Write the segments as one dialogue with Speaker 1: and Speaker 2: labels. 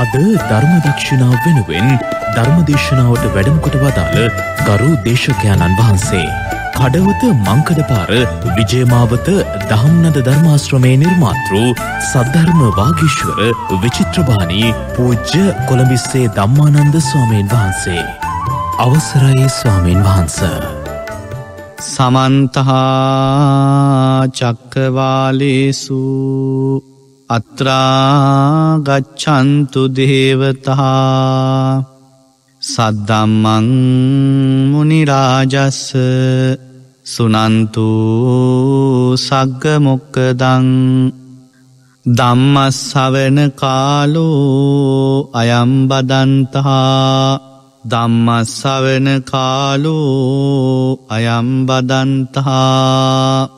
Speaker 1: අද ධර්මදක්ෂිණාව වෙනුවෙන් ධර්මදේශනාවට වැඩමකොට වදාළ ගරු දේශකයාණන් වහන්සේ. කඩවත මංකඩපාර විජයමාවත දහම්නද ධර්මාශ්‍රමය නිර්මාතෘ සද්ධර්ම වාගිශ්වර විචිත්‍රභානී පූජ්‍ය කොළඹිස්සේ දම්මානන්ද ස්වාමීන් වහන්සේ. අවසරයේ ස්වාමීන් වහන්ස. සමන්තහා චක්කවාලේසූ අත්‍රාගච්චන්තු දේවතහා සද්දම්මං මුනිරාජස්ස සුනන්තු සග්ග මොක්කදං ධම්මස්සවන කාලෝ අයම්බදන්තහා ධම්මස්සවන කාලෝ අයම්බදන්තහා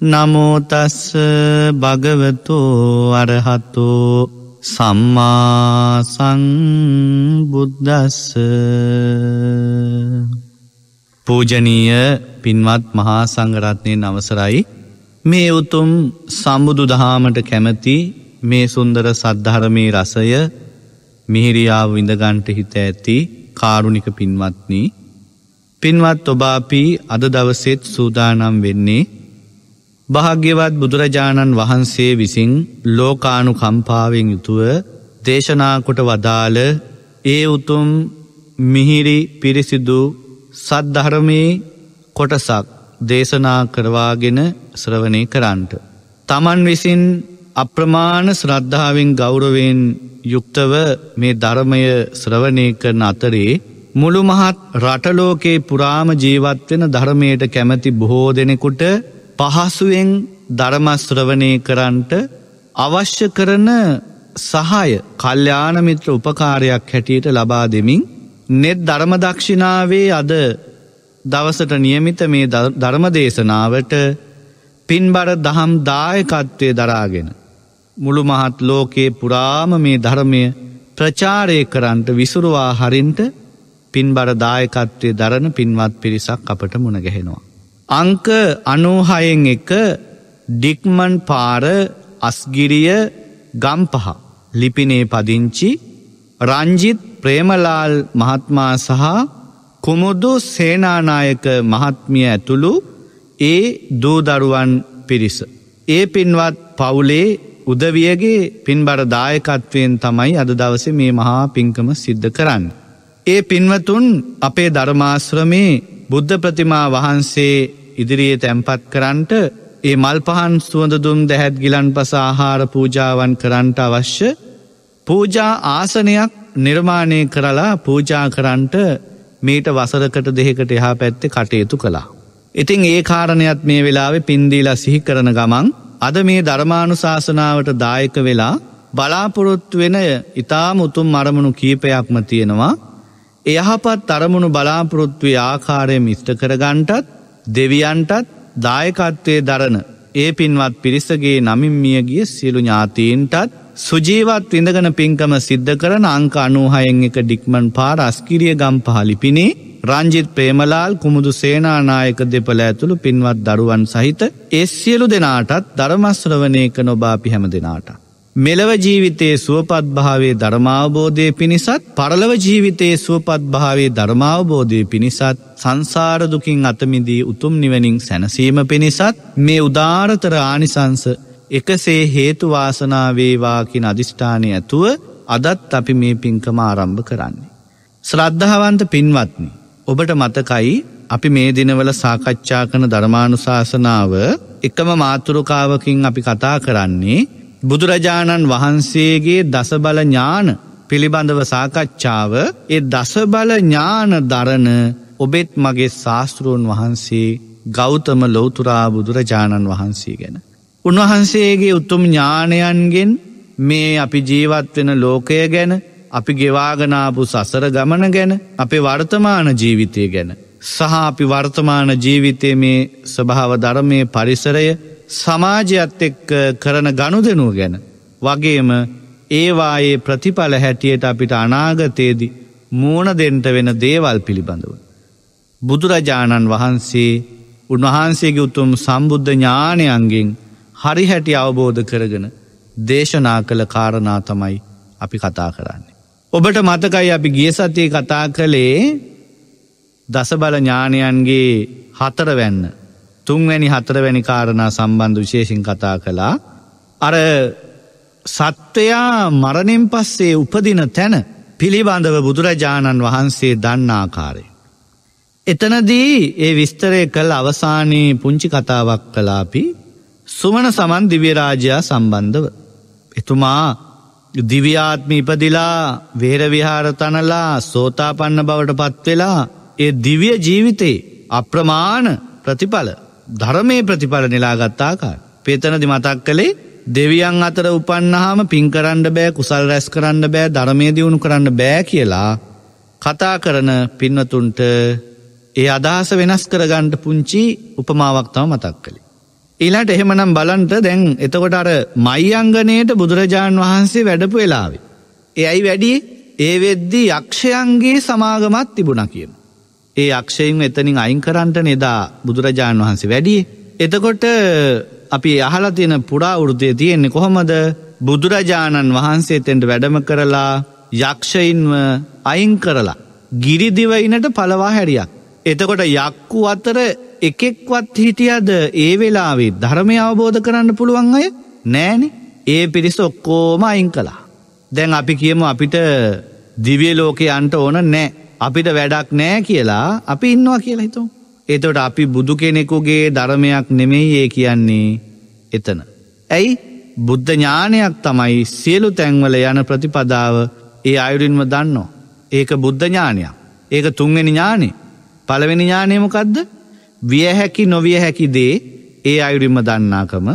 Speaker 1: නමෝතස්ස භගවතෝ අරහතෝ සම්මා සංබුද්දස්ස පූජනීය පින්වත් මහා සංගරත්නය නවසරයි මේ උතුම් සම්බුදු දහාමට කැමති මේ සුන්දර සද්ධරමී රසය මිහිරියාව විඳගන්ට හිත ඇති කාරුණික පින්වත්නී පින්වත් ඔබාපී අද දවසෙත් සූදානම් වෙන්නේ භාග්‍යවත් බුදුරජාණන් වහන්සේ විසින් ලෝකානු කම්පාවෙන් යුතුව දේශනාකොට වදාළ ඒ උතුම් මිහිරි පිරිසිදු සද්ධහරමයේ කොටසක් දේශනා කරවාගෙන ශ්‍රවණය කරන්ට. තමන් විසින් අප්‍රමාණ ශ්‍රද්ධාවෙන් ගෞරවෙන් යුක්තව මේ ධර්මය ශ්‍රවණය කරන අතරේ මුළු මහත් රටලෝකේ පුරාම ජීවත්වෙන ධර්මයට කැමැති බොහෝ දෙනෙකුට පහසුවෙන් ධර්මස්ත්‍රවනය කරන්ට අවශ්‍ය කරන සහාය කල්්‍යානමිත්‍ර උපකාරයක් හැටියට ලබා දෙමින් නෙත් ධර්මදක්ෂිනාවේ අද දවසට නියමිත මේ ධර්මදේශනාවට පින්බර දහම් දායකත්වය දරාගෙන. මුළු මහත් ලෝකයේ පුරාම මේ ධර්මය ප්‍රචාරය කරන්ට විසුරුවා හරින්ට පින්බර දායකත්වය දරන පින්වත් පිරිසක් අපට මුණගැහෙනවා. අංක අනූහයෙන් එක ඩික්මන් පාර අස්ගිරිය ගම්පහ ලිපිනේ පදිංචි රංජිත් ප්‍රේමලාල් මහත්මා සහ කුමුදු සේනානායක මහත්මිය ඇතුළු ඒ දූදරුවන් පිරිස. ඒ පින්වත් පවුලේ උදවියගේ පින්බර දායකත්වයෙන් තමයි අද දවස මේ මහා පින්කම සිද්ධ කරන්න. ඒ පින්වතුන් අපේ ධර්මාශ්‍රමේ බුද්ධ ප්‍රතිමා වහන්සේ ඉදිරියේ තැන්පත් කරන්ට ඒ මල් පහන් සුවඳදුම් දැහැත් ගිලන් පස ආහාර පූජාවන් කරන්ට අවශ්‍ය පූජා ආසනයක් නිර්මාණය කරලා පූජා කරන්ට මීට වසරකට දෙහෙකට එහා පැත්තේ කටයුතු කළා. ඉතිං ඒ කාරණයක් මේ වෙලාවෙ පින්දීලා සිහි කරන ගමන් අද මේ ධර්මානු ශාසනාවට දායක වෙලා බලාපොරොත්තු වෙනය ඉතාම උතුම් අරමුණු කීපයක්ම තියෙනවා එයහපත් අරමුණු බලාපොරොත්තුව ආකාරය මිෂ්ට කරගන්ටත් දෙවියන්ටත් දායකත්වය දරන ඒ පින්වත් පිරිසගේ නමින් මියගිය සියලු ඥාතීන්ටත් සුජීවත් ඉඳගන පින්කම සිද්ධ කරන අංක අනූහයෙන් එක ඩික්මන් පාර අස්කිරිය ගම් පහලිපිනේ රංජිත් ප්‍රේමලාල් කුමුදු සේනානායක දෙපළ ඇතුළු පින්වත් දරුවන් සහිත එස්සියලු දෙනාටත් ධර්මස්්‍රවනයක නොබාපිහැම දෙනාටත්. මෙලව ජීවිතයේ සුවපත්භාවේ ධර්මාවබෝධය පිණිසත් පරලව ජීවිතයේ සුවපත්භාවේ ධර්මාවබෝධය පිණිසත් සංසාරදුකින් අතමිදී උතුම් නිවනින් සැනසීම පිණිසත් මේ උදාරතර ආනිසංස එකසේ හේතුවාසනාවේවාකින් අධිෂ්ඨානය ඇතුව අදත් අපි මේ පින්කම ආරම්භ කරන්නේ. ශ්‍රද්ධාවන්ත පින්වත්නි. ඔබට මතකයි අපි මේ දිනවල සාකච්ඡා කන ධර්මානුශාසනාව එකම මාතෘකාවකින් අපි කතා කරන්නේ බුදුරජාණන් වහන්සේගේ දසබල ඥාන පිළිබඳව සාකච්ඡාව ඒ දසබල ඥාන දරන ඔබෙත් මගේ ශාස්තෘූන් වහන්සේ ගෞතම ලොවතුරා බුදුරජාණන් වහන්සේ ගැන. උන්වහන්සේගේ උත්තුම් ඥානයන්ගෙන් මේ අපි ජීවත් වෙන ලෝකය ගැන අපි ගෙවාගනාපු සසර ගමන ගැන අපේ වර්තමාන ජීවිතය ගැන. සහ අපි වර්තමාන ජීවිතය මේ ස්වභාව ධර්මය පරිසරය සමාජයත් එක් කරන ගණු දෙනුව ගැන. වගේම ඒවායේ ප්‍රතිඵල හැටියට අපිට අනාගතයේදි මූුණදෙන්ට වෙන දේවල් පිළිබඳව. බුදුරජාණන් වහන්සේ උන්වහන්සේගේ උතුම් සම්බුද්ධ ඥානයන්ගෙන් හරි හැටි අවබෝධ කරගෙන දේශනා කළ කාරණා තමයි අපි කතා කරන්නේ. ඔබට මතකයි අපි ගිය සතිය කතා කළේ දසබල ඥානයන්ගේ හතරවැන්න තුන්වැනි හතරවැනි කාරණා සම්බන්ධ විශේෂෙන් කතා කළා අර සත්වයා මරණින් පස්සේ උපදින තැන පිළිබඳව බුදුරජාණන් වහන්සේ දන්නාකාරය. එතනදී ඒ විස්තරය කල් අවසානයේ පුංචි කතාවක් කලාපි සුමන සමන් දිවිරාජයා සම්බන්ධව. එතුමා දිවියාත්මි ඉපදිලා වේරවිහාර තනලා සෝතාපන්න බවට පත්වෙලා ඒ දිවිය ජීවිතේ අප්‍රමාණ ප්‍රතිඵල ධර්මය ප්‍රතිඵල නිලාගත්තාකාර. පේතනදි මතක් කළේ දෙවියන් අතර උපන්නහාම පින්කරන්න බෑ කුසල් රැස් කරන්න බෑ ධර්මය දියුණු කරන්න බෑ කියලා කතා කරන පින්නතුන්ට ඒ අදහස වෙනස් කරගන්ට පුංචි උපමාවක්තාව මතක් කළේ. ඊලාට එහෙමනම් බලන්ට දැන් එතකොට අර මයිංගනයට බුදුරජාණන් වහන්සේ වැඩපු වෙලාවේ. එයයි වැඩි ඒ වෙද්දී යක්ෂයන්ගේ සමාගමත් තිබුණ කියන. ඒ අක්ෂයෙන් එතනින් අයින් කරන්ට නෙදා බුදුරජාණන් වහන්සේ වැඩිය. එතකොට අපි අහලා තියෙන පුරා වෘතිය තියෙන්නේ කොහොමද බුදුරජාණන් වහන්සේ තෙන්ට වැඩම කරලා යක්ෂයින්ව අයින් කරලා. ගිරිදිවයිනට පලවා හැරියක්. එතකොට යක්කු අතර එකෙක්වත් හිටියද ඒ වෙලාවේ ධර්මය අවබෝධ කරන්න පුළුවන් අය නෑනේ ඒ පිරිස ඔක්කෝම අයින් කලා. දැන් අපි කියමු අපිට දිවිය ලෝකේ අන්ට ඕන නෑ අපිට වැඩක් නෑ කියලා අපි ඉන්නවා කියලා හිතෝ. එතොට අපි බුදු කෙනෙකුගේ ධර්මයක් නෙමෙයි ඒ කියන්නේ එතන. ඇයි බුද්ධ ඥානයක් තමයි සියලු තැන්වල යන ප්‍රතිපදාව ඒ අයුරින්ම දන්නෝ. ඒක බුද්ධ ඥානයක්. ඒක තුන්වෙනි ඥානේ. පළවෙනි ඥානයමකක්ද විය හැකි නොවිය හැකි දේ ඒ අයුරිම දන්නාකම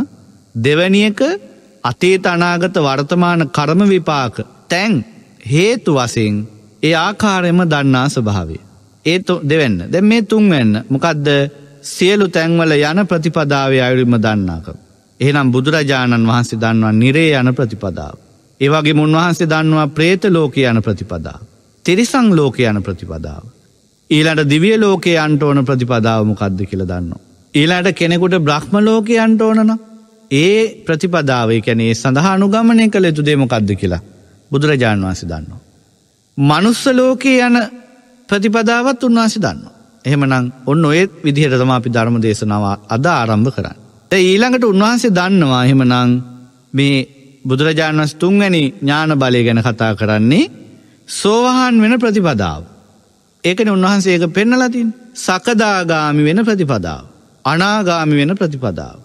Speaker 1: දෙවැනියක අතේත අනාගත වර්තමාන කරම විපාක තැන් හේතු වසයෙන් ඒ ආකාරයම දන්නා ස්වභාවේ. ඒ දෙවන්න දෙ මේ තුන්වෙන්න මොකක්ද සියලු තැන්වල යන ප්‍රතිපදාවේ අයුරිම දන්නාක. එහනම් බුදුරජාණන් වහන්සේ දන්නවා නිරේ යන ප්‍රතිපදාව. ඒවගේ මුන්වහන්සේ දන්නවා ප්‍රේත ලෝක යන ප්‍රතිපදාව. තිරිසං ලෝක යන ප්‍රතිපදාව. ඊලට දිවිය ලෝකේ අන්ට ඕන ප්‍රතිපදාවමකක්ද කියල දන්නවා. ඊලාට කෙනෙකුට බ්‍රහ්ම ලෝකය අන්ට ඕනන ඒ ප්‍රතිපදාවේ කැනේ සඳහානුගමනය කළ යුතු දේමකක්ද කියලා බුදුරජාණන් වහන්සේ දන්නවා. මනුස්ස ලෝකයේ යන ප්‍රතිපදාවත් උන්වහන්සි දන්න. එහෙමනම් ඔන්න ඔයත් විදිහට තම අපි ධර්ම දේශනාව අද ආරම්භ කරන්න. ත ඊළඟට උන්වහන්සේ දන්නවා එහෙමනං මේ බුදුරජාණන්ස් තුන්වැනි ඥාන බලය ගැන කතා කරන්නේ සෝවහන් වෙන ප්‍රතිපදාව. ඒකන උන්වහන්සේ ඒක පෙන්නලතින් සකදාගාමි වෙන ප්‍රතිපදාව. අනාගාමි වෙන ප්‍රතිපදාව.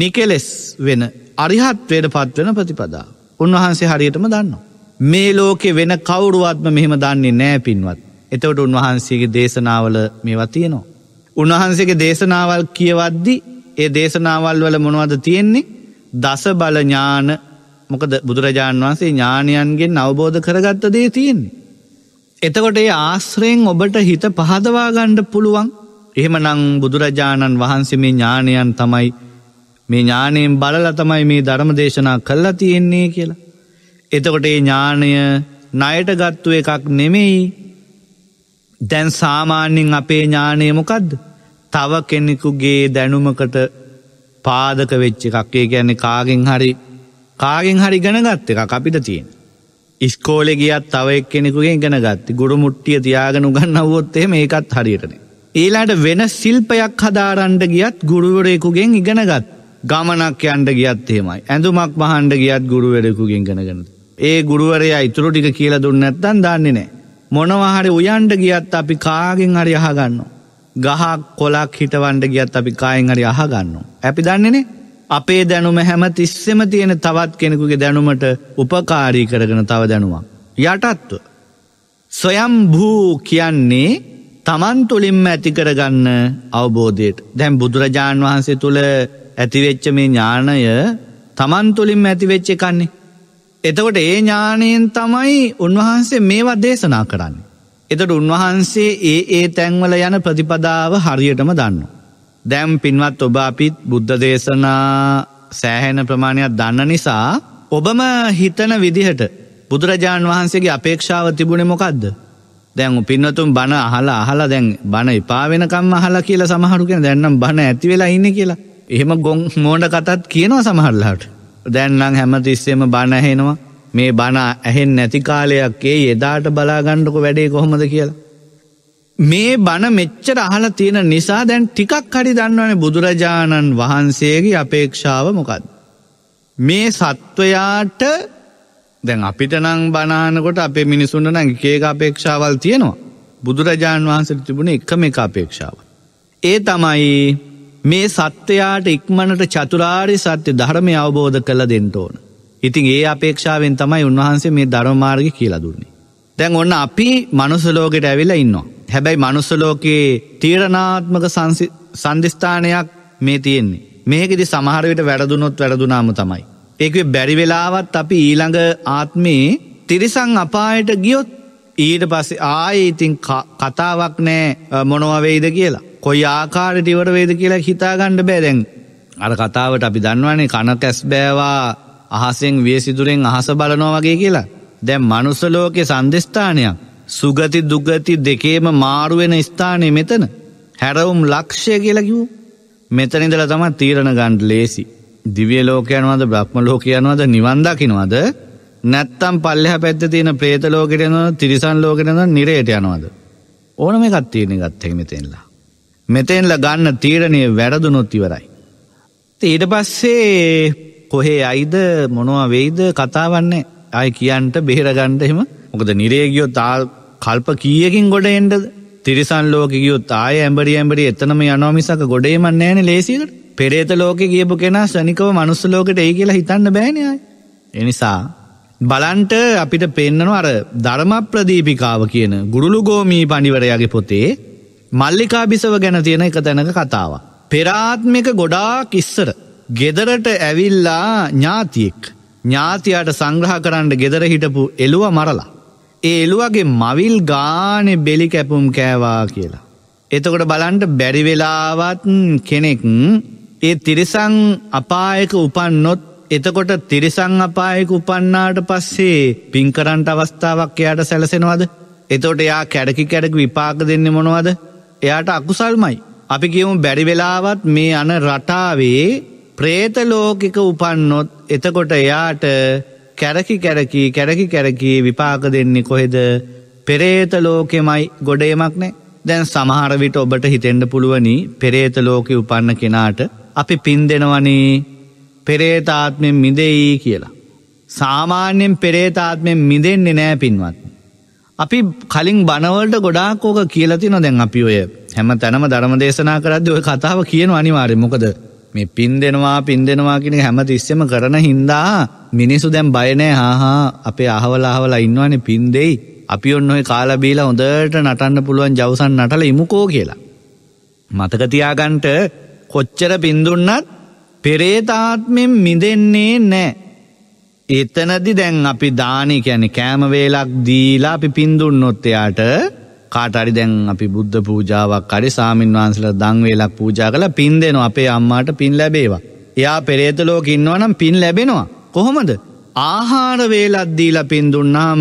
Speaker 1: නිකෙලෙස් වෙන අරිහත්වයට පත්වෙන ප්‍රතිපදාව. උන්වහන්සේ හරියටම දන්නවා. මේ ලෝකෙ වෙන කවුරුවත්ම මෙහෙම දන්නේ නෑ පින්වත්. එතවට උන්වහන්සේගේ දේශනාවල මේවා තියෙනවා. උන්වහන්සේගේ දේශනාවල් කියවද්දි ඒ දේශනාවල් වල මොනවද තියෙන්නේ දස බලඥාන මොකද බුදුරජාණන් වහන්සේ ඥානයන්ගෙන් අවබෝධ කරගත්ත දේ තියෙන්නේ. එතකොට ඒ ආශ්‍රයෙන් ඔබට හිත පහදවාගණ්ඩ පුළුවන් එහෙම නං බුදුරජාණන් වහන්සේ මේ ඥානයන් තමයි මේ ඥානයෙන් බලල තමයි මේ ධර්ම දේශනා කල්ලා තියෙන්නේ කියලා. එතකොට ඒ ඥානය ණයට ගත්තු එකක් නෙමෙයි දැන් සාමාන්‍යෙන් අපේ ඥානය මොකක්ද තව කෙනෙකුගේ දැනුමකට පාදක වෙච්ච එකක්ේ ගැන්නේ කාගෙන් හරි කාගෙන් හරි ගැනගත්ත එකක් අපිට තියෙන. ඉස්කෝලෙ ගියත් තව එක් කෙනෙකුගෙන් ගැනගත්ති ගුඩු මුට්ටිය තියාගෙන උගන්නවොත්තේ මේකත් හරියටනේ. ඒලාට වෙන සිල්පයක් හදාරන්ඩ ගියත් ගුරුවරයෙකුගෙන් ඉගෙනගත් ගමනක් අන්ඩ ගියත් එහෙමයි ඇඳුමක් මහන්ඩ ගියත් ගුරුවරෙකුගෙන් ගෙනගෙනද. ඒ ගුරුවරයා ඉතුරු ටික කියල දුන්නත්තන් දන්නේ නෑ. මොනවහරි උයන්ට ගියත් අපි කාගෙන් හරි අහගන්න. ගහක් කොලක් හිටවන්ඩ ගියත් අපි කායෙන් හරි අහගන්න. ඇපි දන්නේනේ අපේ දැනුම හැම තිස්සෙම තියෙන තවත් කෙනෙකුගේ දැනුමට උපකාරී කරගෙන තව දැනුවක්. යටත්ව. සොයම් භූ කියන්නේ තමන් තුළින්ම ඇතිකරගන්න අවබෝධයට දැම් බුදුරජාණන් වහන්සේ තුළ ඇතිවෙච්ච මේ ඥානය තමන් තුළින්ම ඇතිවෙච්ච කන්නේ එතකොට ඒ ඥානයෙන් තමයි උන්වහන්සේ මේවා දේශනා කරන්න. එතට උන්වහන්සේ ඒ ඒ තැන්වල යන ප්‍රතිපදාව හරියටම දන්න. දැම් පින්වත් ඔබ අපිත් බුද්ධ දේශනා සෑහෙන ප්‍රමාණයක් දන්න නිසා ඔබම හිතන විදිහට බුදුරජාණන් වහන්සේගේ අපේක්ෂාව තිබුණේ මොකක්ද. දැන් උපින්නතුම් බණ අහලා අහලා දැන් බණ එපාවෙනකම් අහලා කියලා සමහරු කියෙන දැන්නම් බණ ඇතිවෙලා ඉන්න කියලා. එහෙම ගොන් මෝඩ කතත් කියනවා සමහරලාට. දැන්නම් හැමතිස්සෙම බණ ඇහෙනවා මේ බණ ඇහෙන් නැති කාලයක් ඒ එදාට බලාගණ්ඩක වැඩේ කොහොමද කියලා. මේ බණ මෙච්චර අහල තියෙන නිසා දැන් ටිකක් හරි දන්නවන බුදුරජාණන් වහන්සේගේ අපේක්ෂාව මොකද. මේ සත්වයාට දැන් අපිට නං බනානකොට අපේ මිනිසුන්ට නං ඒක අපේක්ෂාවල් තියෙනවා. බුදුරජාණන් වහන්සට තිබුණ එකම එක අපේක්ෂාව. ඒ තමයි මේ සත්‍යයාට ඉක්මනට චතුරාරි සත්‍ය ධර්මය අවබෝධ කළ දෙන්ට ඕන. ඉතින් ඒ අපේක්ෂාවෙන් තමයි උන්වහන්සේ මේ ධර්මාර්ග කියලා දුන්නේ. දැන් ඔන්න අපි මනුසලෝකෙට ඇවිලා ඉන්නවා. හැබැයි මනුස්සලෝකයේ තීරණාත්මක සන්ධස්ථානයක් මේ තියෙන්නේ. මේකෙදි සමහරවිට වැඩදුනොත් වැඩදුනාම තමයි. ඒකේ බැරිවෙලාවත් අපි ඊළඟ ආත්මේ තිරිසං අපායට ගියොත් ඊට පස්සේ ආයේ ඉතින් කතාවක් නෑ මොනවවෙයිද කියලා. කොයි ආකාරයට ඉවර වේද කියලා හිතාගණ්ඩ බෑදැන්. අර කතාවට අපි දන්නවනේ කන කැස් බෑවා අහසෙන් වියසිදුරෙන් අහස බලනෝ වගේ කියලා. දැම් මනුස්සලෝකෙ සන්ධස්ථානයක්. සුගති දුගති දෙකේම මාරුවෙන ස්ථානය මෙතන. හැරවුම් ලක්ෂය කියලකිවූ. මෙතනිදල තමත් තීරණ ගණ්ඩ ලේසි. දිවිය ලෝකයන්වද බ්‍රහ්ම ලෝකයන්වද නිවන්දකිනවද නැත්තම් පල්ලෙහ පැත්ත තියෙන ප්‍රේත ලෝකෙටයනව තිරිසන් ලෝකෙනද නිරේට යනවද. ඕන මේ කත්තියන ගත්තෙක් මෙතෙල්ලා. මෙතෙන්ල ගන්න තීරණය වැරදුනොත් ඉවරයි. ඊට පස්සේ කොහේ අයිද මොනවා වෙයිද කතාවන්නේ අය කියන්ට බෙහිරගණ්ඩ එහෙම මොකද නිරේගියෝ තාල් කල්ප කියයකින් ගොඩ එන්ඩද තිරිසන් ලෝකගියෝ තාය ඇම්බරි ඇම්බරි එතනම යනෝමිසක ගොඩේමන්න ෑන ලේසිකට පෙරේත ලෝක කියපු කෙන ශනිකව මනුස්ස ලෝකට ඒ කියලා හිතන්න බෑනයයි. එනිසා බලන්ට අපිට පෙන්නනු අර ධර්ම ප්‍රදීපිකාව කියන ගුරුළු ගෝමී පණිවරයාගේ පොතේ මල්ලිකා බිසව ගැන තියෙන එක තැනක කතාව. පෙරාත්මික ගොඩාක් ඉස්සර. ගෙදරට ඇවිල්ලා ඥාතියෙක්. ඥාතියාට සංග්‍රහ කරන්න ගෙදර හිටපු එළුව මරලා. ඒ එළුවගේ මවිල් ගානෙ බෙලි කැපුම් කෑවා කියලා. එතකොට බලන්ට බැරිවෙලාවත් කෙනෙක් ඒ තිරිසං අපායක උපන්නොත් එතකොට තිරිසං අපායක උපන්නාට පස්සේ පින්කරන්ට අවස්ථාවක් එයාට සැලසෙනවද. එතොට එයා කැඩකි කැඩක විපාක දෙන්න මොනවද එයාට අකුසල්මයි. අපි කියමු බැරිවෙලාවත් මේ අන රටාවේ ප්‍රේතලෝකික උපන්නොත් එතකොට එයාට කැරකි කැරකී කැරකි කැරකී විපාක දෙන්නේ කොහෙද පෙරේත ලෝකෙමයි ගොඩයමක් නෑ දැන් සමහරවිට ඔබට හිතෙන්ඩ පුළුවනි පෙරේත ලෝකෙ උපන්න කෙනාට අපි පින් දෙෙනවනේ පෙරේතාත්මෙන් මිදෙයි කියලා. සාමාන්‍යෙන් පෙරේතාත්මෙන් මිදෙන්නේ නෑ පින්වත්. අපි කලින් බනවලට ගොඩාකෝක කියලති නො දැන් අපි ඔය හැම තැනම ධර්ම දේශනා කරද ඔය කතාව කියන අනිවාර්ය මොකද මේ පින් දෙෙනවා පින් දෙෙනවා කියෙන හැම තිස්සම කරන හින්දා මිනිසු දැම් බයනෑ හාහා අපේ අහවල අහවලා ඉන්නවානේ පින් දෙෙයි අපි ඔන්න ඔය කාලබීලා හොඳට නටන්න පුළුවන් ජවසන් නටල ඉමුකෝ කියලා. මතකතියාගන්ට කොච්චර පින්දුන්නත් පෙරේතාත්මෙන් මිදෙන්නේ නෑ එතනදි දැන් අපි දානි කියන්නේ කෑම වේලක් දීලා අපි පින් දුන්නොත් එයාට කාට හරි දැන් අපි බුද්ධ පූජාවක් හරි සාමින්වහන්සේලා දන් වේලක් පූජා කරලා පින් දෙනවා අපේ අම්මාට පින් ලැබේවා. එයා පෙරේත ලෝකෙ ඉන්නවා නම් පින් ලැබෙනවා. කොහොමද? ආහාර වේලක් දීලා පින් දුන්නාම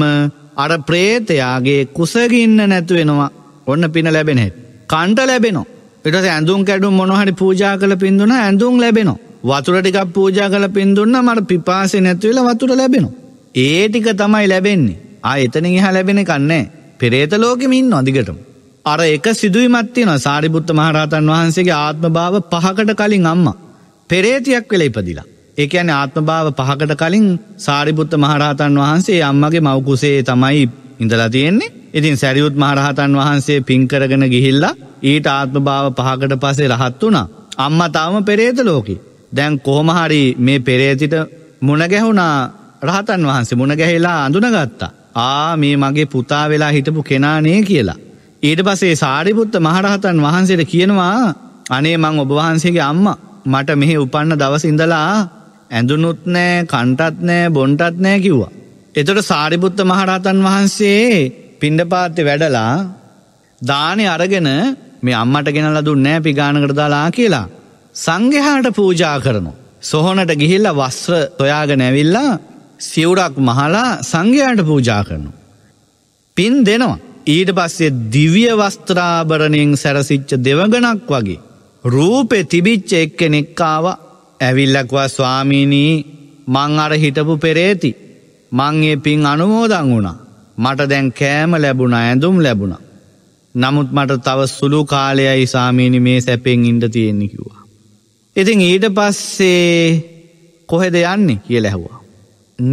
Speaker 1: අර ප්‍රේතයාගේ කුසගින්න නැතු වෙනවා. ඔන්න පින ලැබෙන හැටි. කන්ට ලැබෙනවා. ඊට පස්සේ ඇඳුම් කැඩුම් මොනවා හරි පූජා කරලා පින් දුන්නා ඇඳුම් ලැබෙනවා. වතුර ටිකක් පූජා කළ පින් දුන්න මට පිපාසෙ නැතිවෙලා වතුර ලැබෙනවා. ඒ ටික තමයි ලැබෙන්නේ. ආ එතන ඉහා ලැබෙන කන්නේ. පෙරේත ලෝකෙම ඉන්න අදිගටම. අර එක සිදුවීමත් තියෙනවා සාරිපුත්ත මහරහතන් වහන්සේගේ ආත්මභාව පහකට කලින් අම්මා පෙරේතියක් වෙලා ඉපදිලා. ඒ කියන්නේ ආත්මභාව පහකට කලින් සාරිපුත්ත මහරහතන් වහන්සේ අම්මගේ මවකුසේ තමයි ඉඳලා තියෙන්නේ. ඉතින් සැරියුත් මහරහතන් වහන්සේ පින් කරගෙන ගිහිල්ලා ඊට ආත්මභාව පහකට පස්සේ රහත් වුණා. අම්මා තාම පෙරේත ලෝකේ. දැන් කොහොමහරි මේ පෙරේතිට මුණගැහුණා රහතන් වහන්සේ මුණගැහෙලා අඳුනගත්තා. ආ මේ මගේ පුතා වෙලා හිටපු කෙනා නේ කියලා. ඊට පසේ සාරිපුත්ත මහරහතන් වහන්සේට කියනවා අනේ මං ඔබවහන්සේගේ අම්ම මට මෙහෙ උපන්න දවසිඳලා ඇඳුනුත් නෑ කණ්ටත් නෑ බොන්ටත් නෑ කිව්වා. එතොට සාරිපුත්ත මහරහතන් වහන්සේ පිණ්ඩපාත්තේ වැඩලා දානය අරගෙන මේ අම්මට ගෙනල දුන්නෑ පිගානකරදාලා කියලා. සංඝහාට පූජා කරනු. සොහොනට ගිහිල්ල වස්ත්‍ර තොයාග නැවිල්ලා සිවුරක් මහලා සංඝයාට පූජා කරනු. පින් දෙනවා. ඊට පස්සේ දිවිය වස්ත්‍රාභරණයෙන් සැරසිච්ච දෙවගනක් වගේ. රූපෙ තිබිච්ච එක්කෙනෙක්කාව ඇවිල්ලක්වා ස්වාමීනී මං අර හිටපු පෙරේති. මංගේ පින් අනුමෝදං වුණා. මට දැන් කෑම ලැබුණ ඇඳුම් ලැබුණ. නමුත් මට තව සුළු කාලයයි සාමීනි මේ සැපෙන් ඉන්ඩ තියෙන්නෙකිවා. ඉතින් ඊට පස්සේ කොහෙද යන්නේ කියල ඇහුවා.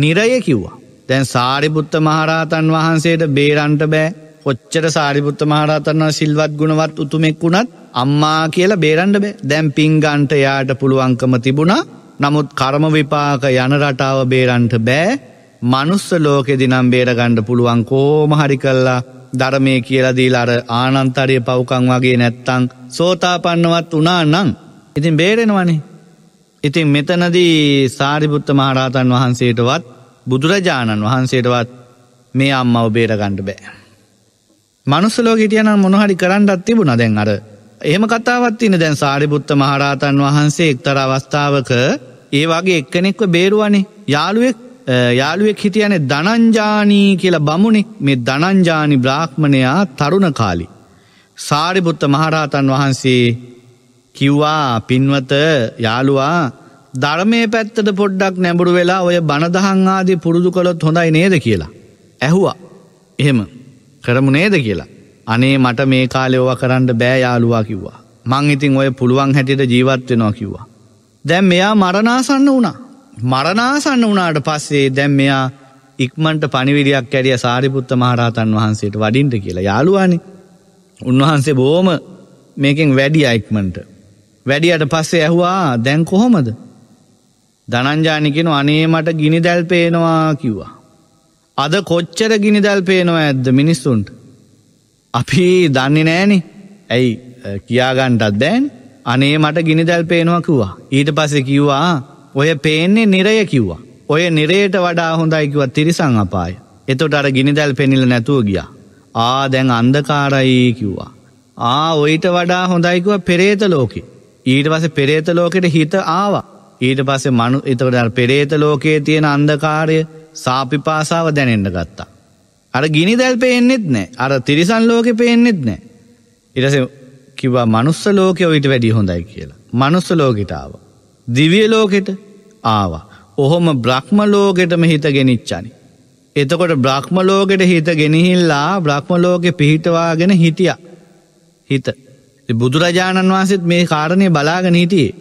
Speaker 1: නිරය කිව්වා. දැන් සාරිපුත්ත මහරහතන් වහන්සේට බේරන්ට බෑ කොච්චර සාරිපුත්ත මහරහතන් සිල්වත් ගුණවත් උතුමෙක් වුණත් අම්මා කියල බේරන්ඩ බෑ දැම් පින්ගන්ට යායට පුළුවන්කම තිබුණා නමුත් කරම විපාක යන රටාව බේරන්ට බෑ මනුස්ස ලෝකෙදි නම් බේරගණ්ඩ පුළුවන් කෝම හරි කල්ලා ධර්මය කියලදී අර ආනන්තරිය පවකං වගේ නැත්තං සෝතාපන්නවත් වනා නං ඉතින් බේරෙනවනේ. ඉතින් මෙතනදී සාරිපුත්ත මහරහතන් වහන්සේටවත් බුදුරජාණන් වහන්සේටවත් මේ අම්මව බේරගණ්ඩ බෑ. මනුස්සලෝ ගිටියනම් මොනහරි කරන්නත් තිබුණ දැන් අර. එහෙම කතාවත් ඉන්න දැන් සාරිපුත්ත මහරහතන් වහන්සේ එක්තර අවස්ථාවක ඒ වගේ එක්කනෙක්ව බේරුවනේ යාළුවෙක් යාළුවෙක් හිටියනේ දනංජානී කියලා බමුණෙක් මේ දනංජානි බ්‍රාහ්මණයා තරුණ කාලි. සාරිපුත්ත මහරහතන් වහන්සේ කිව්වා පින්වත යාළුවා ධර්මය පැත්තට පොඩ්ඩක් නැඹුරු වෙලා ඔය බණදහංආදී පුරුදු කළොත් හොඳයි නේද කියලා. ඇහුවා එහෙම කරමු නේද කියලා. අනේ මට මේ කාලෙෝව කරන්න බෑ යාළුවා කිව්වා. මං ඉතින් ඔය පුළුවන් හැටියට ජීවත් වෙනවා කිව්වා. දැන් මෙයා මරණාසන්න වුණා. මරණාසන්න වනාට පස්සේ දැම් මෙයා ඉක්මට පනිවිඩියක් ඇඩිය සාරිපුත්ත මහරහතන් වහන්සේට වඩින්ට කියලා යාළුවානි උන්වහන්සේ බෝම මේකින් වැඩි අයික්මට වැඩියට පස්සේ ඇහුවා දැන් කොහොමද. දනංජානිකෙන අනේ මට ගිනි දැල් පේනවා කිව්වා. අද කොච්චර ගිනි දැල් පේනවා ඇද්ද මිනිස්සුන්ට. අපි දන්නේ නෑනි ඇයි කියාගන්ටත් දැන් අනේ මට ගිනි දැල් පේනවා කිව්වා. ඊට පස්සේ කිව්වා ඔය පේන්නේ නිරය කිව්වා. ඔය නිරයට වඩා හොඳයිකිව තිරිසං අපාය. එතොට අර ගිනිදැල් පෙනිල නැතුව ගියා. ආ දැන් අන්දකාරයි කිව්වා. ආ ඔයිට වඩා හොඳයිකුව පෙරේත ලෝකේ. ඊට පස පෙරේත ලෝකෙට හිත ආවා. ඊට පසේ මනු එතකට පෙරේත ලෝකයේ තියෙන අන්දකාරය සාපිපාසාව දැනෙන්ට ගත්තා. අර ගිනි දැල් පේෙන්න්නෙත් නෑ අර තිරිසන් ලෝකෙ පේෙන්න්නෙත් නෑ. ඉරස කිවා මනුස්ස ලෝකය ඔයිට වැඩි හොඳයි කියලා. මනුස්ස ලෝකෙටාව. දිවිය ලෝකෙට ආවා. ඔහොම බ්‍රහ්ම ලෝකෙටම හිත ගෙනනිච්චනි. එතකොට බ්‍රහ්ම ලෝකෙට හිත ගෙනහිල්ලා බ්‍රහ්ම ලෝකෙ පිහිටවාගෙන හිටිය හිත. බුදුරජාණන් වහන්සේත් මේ කාරණය බලාගෙන හිටියේ.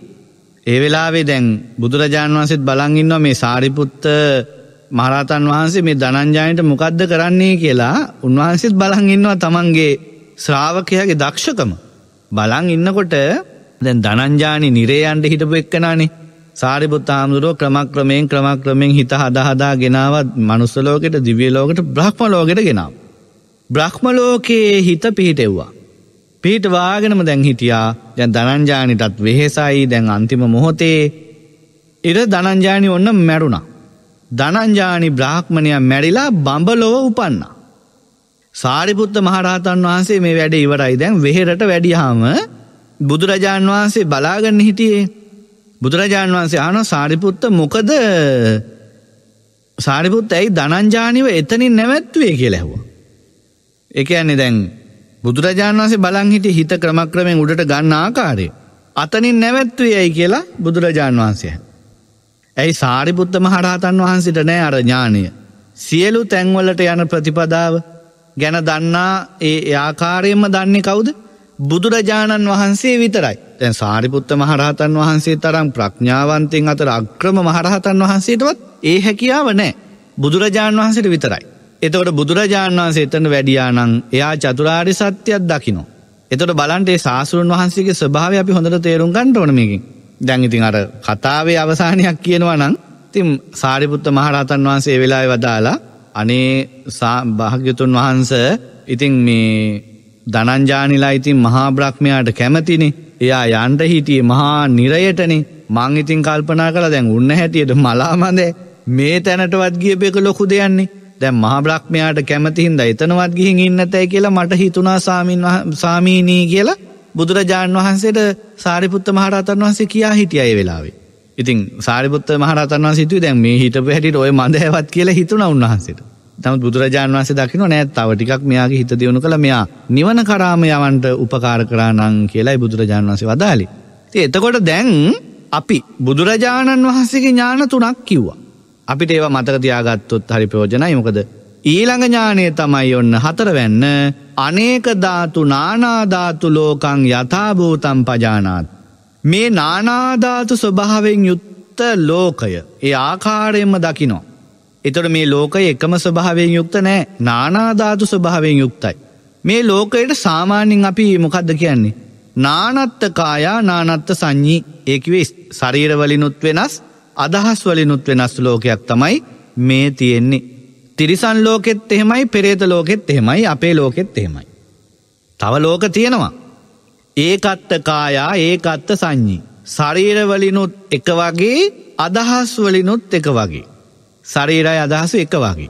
Speaker 1: ඒ වෙලාවේ දැන් බුදුරජාණන් වහන්සේත් බලංගින්නවා මේ සාරිපුත්ත මහරහතන් වහන්සේ මේ දනංජානයට මොකද්ද කරන්නේ කියලා උන්වහන්සේත් බලන් ඉන්නවා තමන්ගේ ශ්‍රාවකයාගේ දක්ෂකම. බලන් ඉන්නකොට දැන් දනංජානි නිරේයන්ට හිටපු එක්කනානේ සාරිපුත්ත හාමුදුරුව ක්‍රමක්‍රමයෙන් ක්‍රමක්‍රමෙන් හිත හදහදා ගෙනාවත් මනුස්සලෝකෙට දිවියලෝකට බ්‍රහ්ම ලෝකෙට ගෙනාව. බ්‍රහ්ම ලෝකයේ හිත පිහිටෙව්වා. පිට වාගෙනම දැන් හිටියා දැන් දනංජානිටත් වෙහෙසයි දැන් අන්තිම මොහොතේ ඉර දනංජානි ඔන්න මැරුණා. දනංජානි බ්‍රාහ්මණය මැරිලා බඹලොව උපන්න. සාරිපුත්ත මහරහතන් වහන්සේ මේ වැඩ ඉවරයි දැන් වෙහෙරට වැඩියහම බුදුරජාණන් වහන්සේ බලාගන්න හිටියේ. බුදුරජාණන් වහන්සේ ආනො සාරිපුත්ත මොකද සාරිපුත් ඇයි දනංජානිව එතනින් නැවැත්වේ කියලා ඇහුවා. ඒ කියන්නේ දැන් බුදුරජාණන් වන්සේ බලන් හිටිය හිත ක්‍රමක්‍රමෙන් උඩට ගන්න ආකාරය. අතනින් නැවැත්වේ ඇයි කියලා බුදුරජාණන් වහන්සේ. ඇයි සාරිපුත්ත මහරහතන් වහන්සිට නෑ අර ඥානය. සියලු තැන්වලට යන ප්‍රතිපදාව ගැන දන්නා ඒ ආකාරයෙන්ම දන්නේ කවුද බුදුරජාණන් වහන්සේ විතරයි. තැන් සාරිපුත්ත මහරහතන් වහන්සේ තරම් ප්‍රඥාවන්තයෙන් අතර අක්‍රම මහරහතන් වහන්සේටවත් ඒ හැකියාව නෑ බුදුරජාණන් වහන්සට විතරයි. එතකොට බුදුරජාණන් වහන්සේ එතන වැඩියානං එයා චතුරාරි සත්‍යයක් දකිනෝ. එතොට බලන්ටේ සාසුරන් වහන්සේගේ ස්භාව අපි හොඳට තේරුම් ගන්ට ඕනමකින් දැන් ඉතින් අර කතාවේ අවසානයක් කියනවා නං තිම් සාරිපුත්ත මහරහතන් වහන්සේ වෙලා වදාලා අනේ භාග්‍යතුන් වහන්ස ඉතිං මේ දනංජානිලා ඉතින් මහා බ්‍රහ්මයාට කැමතිනෙ එයා යන්ට හිටියේ මහා නිරයටනෙ මං ඉතින් කල්පනා කළ දැන් උන්න හැටියට මලාමදේ මේ තැනටවත් ගියපෙක ලොකු දෙයන්නේ දැන් මහා බ්‍රහ්මයාට කැමති හින්දා එතනවත් ගිහින් ඉන්න නැතයි කියලා මට හිතුණා සාමින් සාමීනී කියලා බුදුරජාණන් වහන්සේට සාරිපුත්ත මහරහතන් වහන්සේ කියා හිටියා ඒ වෙලාවේ. ඉතින් සාරිපුත්ත මහරහතන් වහන්සේ හිතුවේ දැන් මේ හිටපු හැටියට ඔය මඳහැවත් කියලා හිතුණා උන්වහන්සේට. නමුත් බුදුරජාණන් වහන්සේ දකින්න නෑ තව ටිකක් මෙයාගේ හිත දියුණු කළා මෙයා නිවන කරාම යවන්න උපකාර කරා නම් කියලායි බුදුරජාණන් වහන්සේ වදාළේ. ඉතින් එතකොට දැන් අපි බුදුරජාණන් වහන්සේගේ ඥාන තුනක් කිව්වා. අපිට ඒවා මතක තියාගත්තොත් හරි ප්‍රයෝජනයි මොකද ඊළඟ ඥානය තමයි ඔන්න හතරවැන්න අනේක ධාතු නානාධාතු ලෝකං යථභූතම් පජානාත්. මේ නානාධාතු ස්වභාවෙන් යුත්ත ලෝකය ඒ ආකාරයෙන්ම දකිනෝ. එතොට මේ ලෝකය එකම ස්වභාවෙන් යුක්ත නෑ නානාධාතු ස්වභාවෙන් යුක්තයි. මේ ලෝකයට සාමාන්‍යෙන් අපි මොකක්ද කියන්නේ. නානත්ත කායා නානත්ත සංඥී ඒකිවේ ශරීරවලිනුත් වෙනස් අදහස් වලිනුත් වෙනස් ලෝකයක් තමයි මේ තියෙන්නේ. තිරිසන් ලෝකෙත් එහෙමයි පෙරේත ලෝකෙත් එහෙමයි අපේ ලෝකෙත් එහෙමයි. තව ලෝක තියෙනවා. ඒකත්ත කායා ඒකත්ත සංඥී. ශරීරවලිනුත් එක වගේ අදහස් වලිනුත් එක වගේ. ශරීරයි අදහස එක වගේ.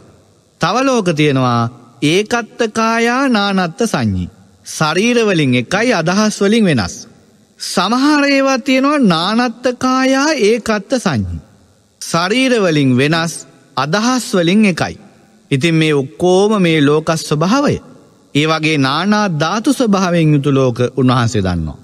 Speaker 1: තව ලෝක තියෙනවා ඒකත්ත කායා නානත්ත සංඥී. ශරීරවලින් එකයි අදහස් වලින් වෙනස්. සමහර ඒවා තියෙනවා නානත්තකායා ඒකත්ත සංහි. ශරීරවලින් වෙනස් අදහස්වලින් එකයි. ඉතින් මේ ඔක්කෝම මේ ලෝකස් ස්වභාවය. ඒ වගේ නානා ධාතු ස්වභාවෙන් යුතු ලෝක උන්වහන්සේ දන්නවා.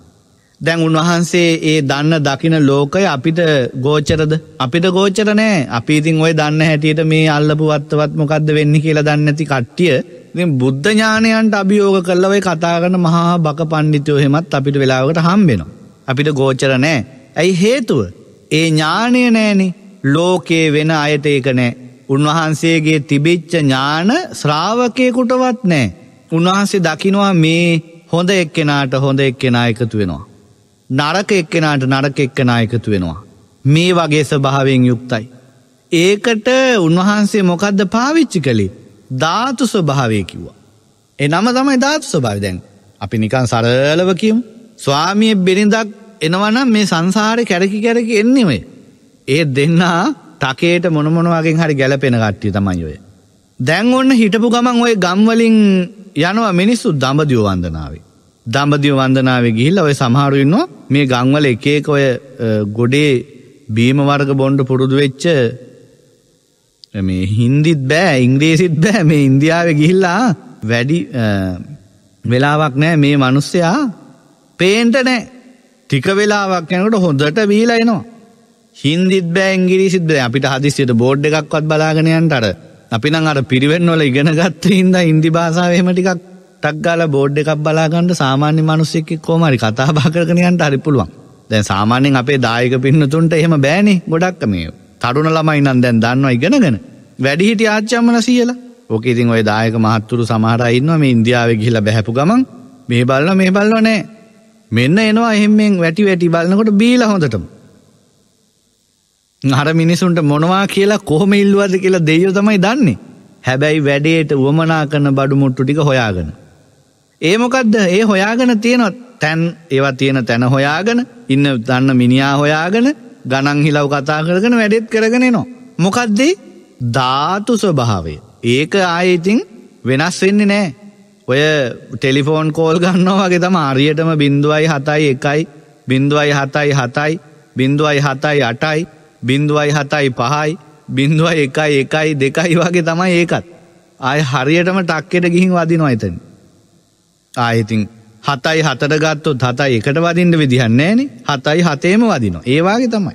Speaker 1: දැන් උන්වහන්සේ ඒ දන්න දකින ලෝකය අපිට ගෝචරද අපිට ගෝචර නෑ අපි ඉතින් ඔය දන්න හැටියට මේ අල්ලපු වත්තවත් මොකක්ද වෙන්න කියලා දන්න ඇති කට්ටිය ඉතින් බුද්ධ ඥානයන්ට අභියෝග කරලා ඔය කතා කරන මහා බක පඬිතුයෝ එහෙමත් අපිට වෙලාවකට හම්බෙනවා. අපිට ගෝචර නෑ. ඇයි හේතුව? ඒ ඥානය නෑනේ. ලෝකේ වෙන අයට ඒක නෑ. උන්වහන්සේගේ තිබිච්ච ඥාන ශ්‍රාවකයකුටවත් නෑ. උන්වහන්සේ දකිනවා මේ හොඳ එක්කෙනාට හොඳ එක්කෙනා එකතු වෙනවා. නරක එක්කෙනාට නරක එක්කෙනා එකතු වෙනවා. මේ වගේ ස්වභාවයෙන් යුක්තයි. ඒකට උන්වහන්සේ මොකද්ද පාවිච්චි කළේ ධාතු ස්වභාවය කිව්වා. ඒ නම තමයි ධාතු ස්වභාවය. දැන් අපි නිකන් සරලව කියමු. ස්වාමියෙ බිරිඳක් එනවනම් මේ සංසාරේ කැරකි කැරකි එන්නේ මේ. ඒ දෙන්නා ටකේට මොන මොන වගේ හරි ගැලපෙන කට්ටිය තමයි ඔය. දැන් ඔන්න හිටපු ගමන් ඔය ගම් වලින් යනවා මිනිස්සු දඹදිව වන්දනාවේ. දඹදිව වන්දනාවේ ගිහිල්ලා ඔය සමහරු ඉන්නවා මේ ගම්වල එක එක ඔය ගොඩේ බීම වර්ග බොණ්ඩ පුරුදු වෙච්ච මේ හින්දිත් බෑ ඉංග්‍රීසිත් බෑ මේ ඉන්දියාව ගිහිල්ලා වැඩි වෙලාවක් නෑ මේ මනුස්සයා පේන්ට නෑ ටික වෙලාවක් යනකට හොඳට බීලා එනවා. හින්දිත් බෑ ඉංග්‍රීසිත් බෑ අපිට හදිස්සියට බෝඩ් එකක්වත් බලාගෙන යන්න අර අපි නම් අර පිරිවෙන් වල ඉගෙන ගත්ත හින්දා ඉන්දි භාෂාව එහෙම ටිකක් ටක් ගාලා බෝඩ් එකක් බලා ගන්න සාමාන්‍ය මිනිස්සෙක් කොහොම හරි කතා බහ කරගෙන යන්න හරි පුළුවන්. දැන් සාමාන්‍යයෙන් අපේ දායක පින්නතුන්ට එහෙම බෑනේ ගොඩක් මේවා. තරුණ ළමයි නම් දැන් දන්නවා ඉගෙනගෙන වැඩිහිටි ආච්චම්මල සියලා ඕක ඉතින් ඔය දායක මහත්තුරු සමහර අය ඉන්නවා මේ ඉන්දියාවේ ගිහිල්ලා බහැපු ගමන් මේ බලනවා මේ බලනවා නෑ මෙන්න එනවා එහෙම මෙන් වැටි වැටි බලනකොට බීලා හොඳටම අර මිනිසුන්ට මොනවා කියලා කොහොම ඉල්ලුවද කියලා දෙයියෝ තමයි දන්නේ හැබැයි වැඩේට වුවමනා කරන බඩු මුට්ටු ටික හොයාගෙන ඒ මොකද්ද ඒ හොයාගෙන තියෙනවා තැන් ඒවා තියෙන තැන හොයාගෙන ඉන්න දන්න මිනිහා හොයාගෙන ගණංහිලව කතා කරගෙන වැඩෙත් කරගෙන නවා. මොකක්දේ ධාතු ස්වභාවය. ඒක ආයඉතිං වෙනස් වෙන්නේ නෑ. ඔය ටෙලිෆෝන් කෝල් ගන්නවාගේ තම අරියටම බිඳුවයි හතයි එකයි බිඳුවයි හතයි හතයි බිඳුවයි හතයි අටයි බිඳුවයි හතයි පහයි බිඳුවයි එකයි එකයි දෙකයි වගේ තමයි ඒකත්. ආය හරියටම ටක්කෙට ගිහින් වදිනවා අයිතන. ආයඉතිං හතයි හතට ගත්තොත් හතයි එකට වදින්න විදිහන්නේෑන හතයි හතේම වදිනවා. ඒවාගේ තමයි.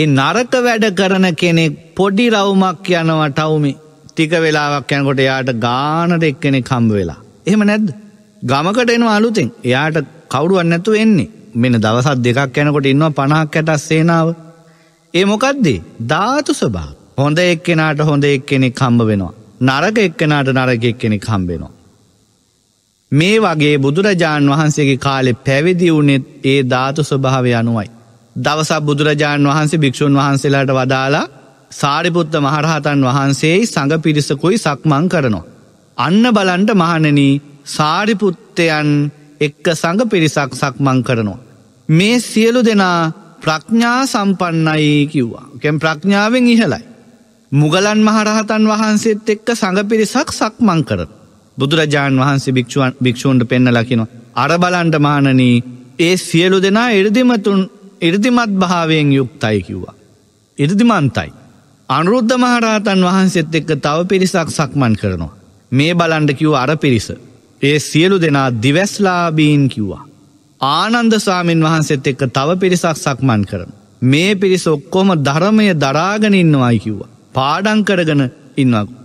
Speaker 1: ඒ නරක වැඩ කරන කෙනෙක් පොඩි රවුමක් යනවා ටවුමි ටික වෙලාවක් යනකොට එයාට ගානට එක් කෙනෙ කම්බ වෙලා. එහෙම නැද්ද. ගමකට එනවා අලුතෙන් එයාට කවුරුවන් නැතු එන්නේ මෙන දවසත් දෙකක් යැනකොට ඉන්නවා පණහක් ඇටස් සේනාව. ඒ මොකක්දේ ධාතු ස්වභා හොඳ එක්කෙනට හොඳ එක් කෙනෙක් කම්බ වෙනවා. නරක එක්කෙනට නරක එක් කෙනෙක් කම්බෙනවා. මේ වගේ බුදුරජාණන් වහන්සේගේ කාලෙ පැවිදි වුණෙත් ඒ ධාතු ස්වභාව යනුවයි. දවසක් බුදුරජාණන් වහන්සේ භික්‍ෂූන් වහන්සේලාට වදාලා සාරිපුත්ත මහරහතන් වහන්සේයි සඟ පිරිසකුයි සක්මං කරනවා. අන්න බලන්ට මහනන සාරිපුත්තයන් එක්ක සඟ පිරිසක් සක්මං කරනවා. මේ සියලු දෙනා ප්‍රඥා සම්පන්නයි කිව්වා. කැම් ප්‍රඥාවෙන් ඉහලයි. මුගලන් මහරහතන් වහන්සේත් එක්ක සඟ පිරිසක් සක්මං කරන. බුදුරජාණන් වහන්සේ භික්ෂුවන් භික්ෂූන්ට පෙන්න ලකිනවා. අරබලන්ට මහනනී ඒ සියලු දෙනා ඉරදිමතුන් ඉරදිමත් භාවයෙන් යුක්තයි කිව්වා. ඉරදිමන්තයි. අනුරුද්ධ මහරහතන් වහන්සේත් එක්ක තව පිරිසක් සක්මන් කරනවා. මේ බලන්ඩ කිව් අර පිරිස. ඒ සියලු දෙනා දිවැස්ලාබීන් කිව්වා. ආනන්ද ස්වාමීන් වහන්සේත් එක්ක තව පිරිසක් සක්මන් කරන. මේ පිරිස ඔක්කොම ධරමය දරාගෙන ඉන්නවායි කිව්වා. පාඩංකරගෙන ඉන්නක්.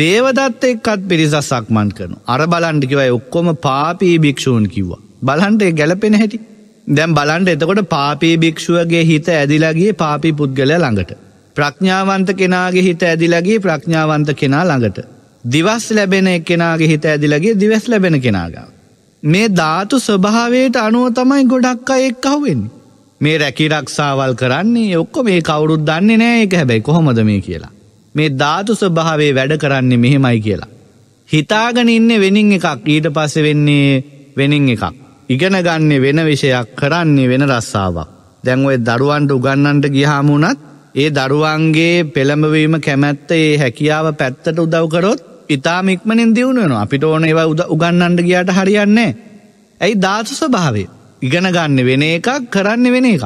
Speaker 1: දේවදත්ත එක්කත් පිරිසක් සක්මන් කරනු. අර බලන්ටිකිවයි ඔක්කොම පාපී භික්‍ෂූන් කිව්වා. බලන්ටේ ගැලපෙන හැටි. දැම් බලන්ට එතකොට පාපී භික්‍ෂුවගේ හිත ඇදිලගේ පාපි පුද්ගල ළඟට. ප්‍රඥාවන්ත කෙනාගේ හිත ඇදිලගේ ප්‍රඥාවන්ත කෙනා ළඟට. දිවස් ලැබෙන කෙනාගේ හිත ඇදිලගේ දිවස් ලැබෙන කෙනාගාව. මේ ධාතු ස්වභාවයට අනුව තමයි ගොඩක් අය එක් අහුවෙන්. මේ රැකි රක්ෂාවල් කරන්නේ ඔක්කො මේ කවුරුත් දන්නේ නෑ එක හැබැයි කොහොමද මේ කියලා. මේ ධාතු ස්වභාවේ වැඩ කරන්නේ මෙහෙමයි කියලා. හිතාගෙන ඉන්නේ වෙනින් එකක් ඊට පස්සේ වෙන්නේ වෙනින් එකක්. ඉගෙන ගන්න වෙන විෂයක් කරන්නේ වෙන රස්සාාවක්. දැන් ඔය දරුවන්ට උගන්නන්ට ගිහාමුණත් ඒ දරුවන්ගේ පෙළඹවීම කැමැත්ත ඒ හැකියාව පැත්තට උදව්කරොත් ඉතාම ඉක්මනින් දියුණුවන අපිට ඕන ඒව උද උගන්නන්ට ගියාට හරියන්නේ. ඇයි ධාතු ස්වභාවේ ඉගෙන ගන්න වෙන එකක් කරන්න වෙන එකක්.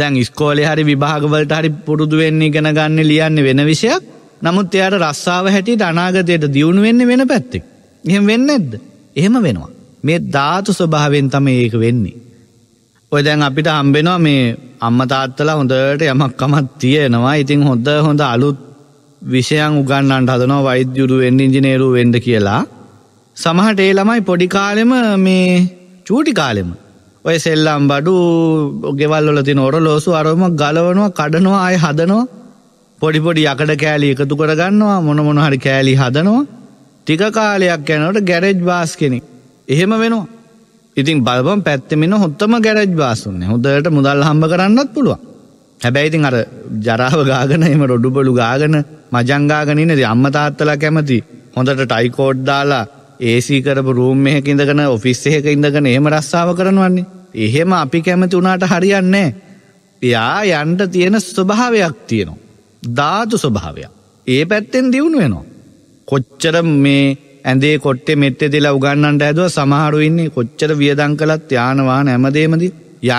Speaker 1: දැන් ස්කෝලෙ හරි විභාගවලට හරි පුරුදු වෙන්නේ ගෙන ගන්න ලියන්න වෙන විෂයක් නමුත් එයාට රස්සාාව හැටියට අනාගතයට දියුණු වෙන්න වෙන පැත්තෙක්. එහෙම වෙන්න එද්ද. එහෙම වෙනවා. මේ ධාතු ස්වභාවෙන් තම ඒක වෙන්නේ. ඔය දැන් අපිට හම්බෙනවා මේ අම්ම තාත්තලා හොඳට යමක්කමත් තියෙනවා ඉතින් හොඳ හොඳ අලුත් විෂයන් උගන්නන්ට හදනවා වෛද්‍යුරු වෙන්න ඉංජිනේරු වෙන්ඩ කියලා. සමහට ඒ ළමයි පොඩිකාලෙම මේ චූටි කාලෙම ඔය සෙල්ලම් බඩු ගෙවල්ල තින ඔරලෝසු අරම ගලවනවා කඩනවා අය හදනවා පොඩිපොඩි යකඩ කෑලි එකතු කරගන්නවා මොන මොනහරි කෑලි හදනවා ටික කාලයක් යැනට ගැරෙජ් බාස් කෙනෙක් එහෙම වෙනවා ඉතින් බලබම් පැත්තමින හොත්තම ගැරජ් බාසුන්නේ හොදට මුදල් හම්බ කරන්නත් පුළුව හැබැයිතින් අර ජරාව ගාගන එම රොඩුබලු ගාගන මජංගාගනනද අම්මතාත්තලා කැමති හොඳට ටයිකෝඩ් දාලා ඒසි කරපු රූම් මෙහක ඉඳගන ඔෆිස් එහෙක ඉඳගන ඒම රස්සාාව කරනවන්නේ එහෙම අපි කැමති වුණට හරියන්නේ. එයා යන්ට තියෙන ස්වභාවයක් තියෙනවා. ධාතු ස්වභාවයක්. ඒ පැත්තෙන් දියුණු වෙනවා. කොච්චර මේ ඇදේ කොට්ටේ මෙට්ටේ දෙලා උගන්නන්ට ඇදුව සමහරු ඉන්නේ කොච්චර වියදං කළත් යානවාන හැමදේමදී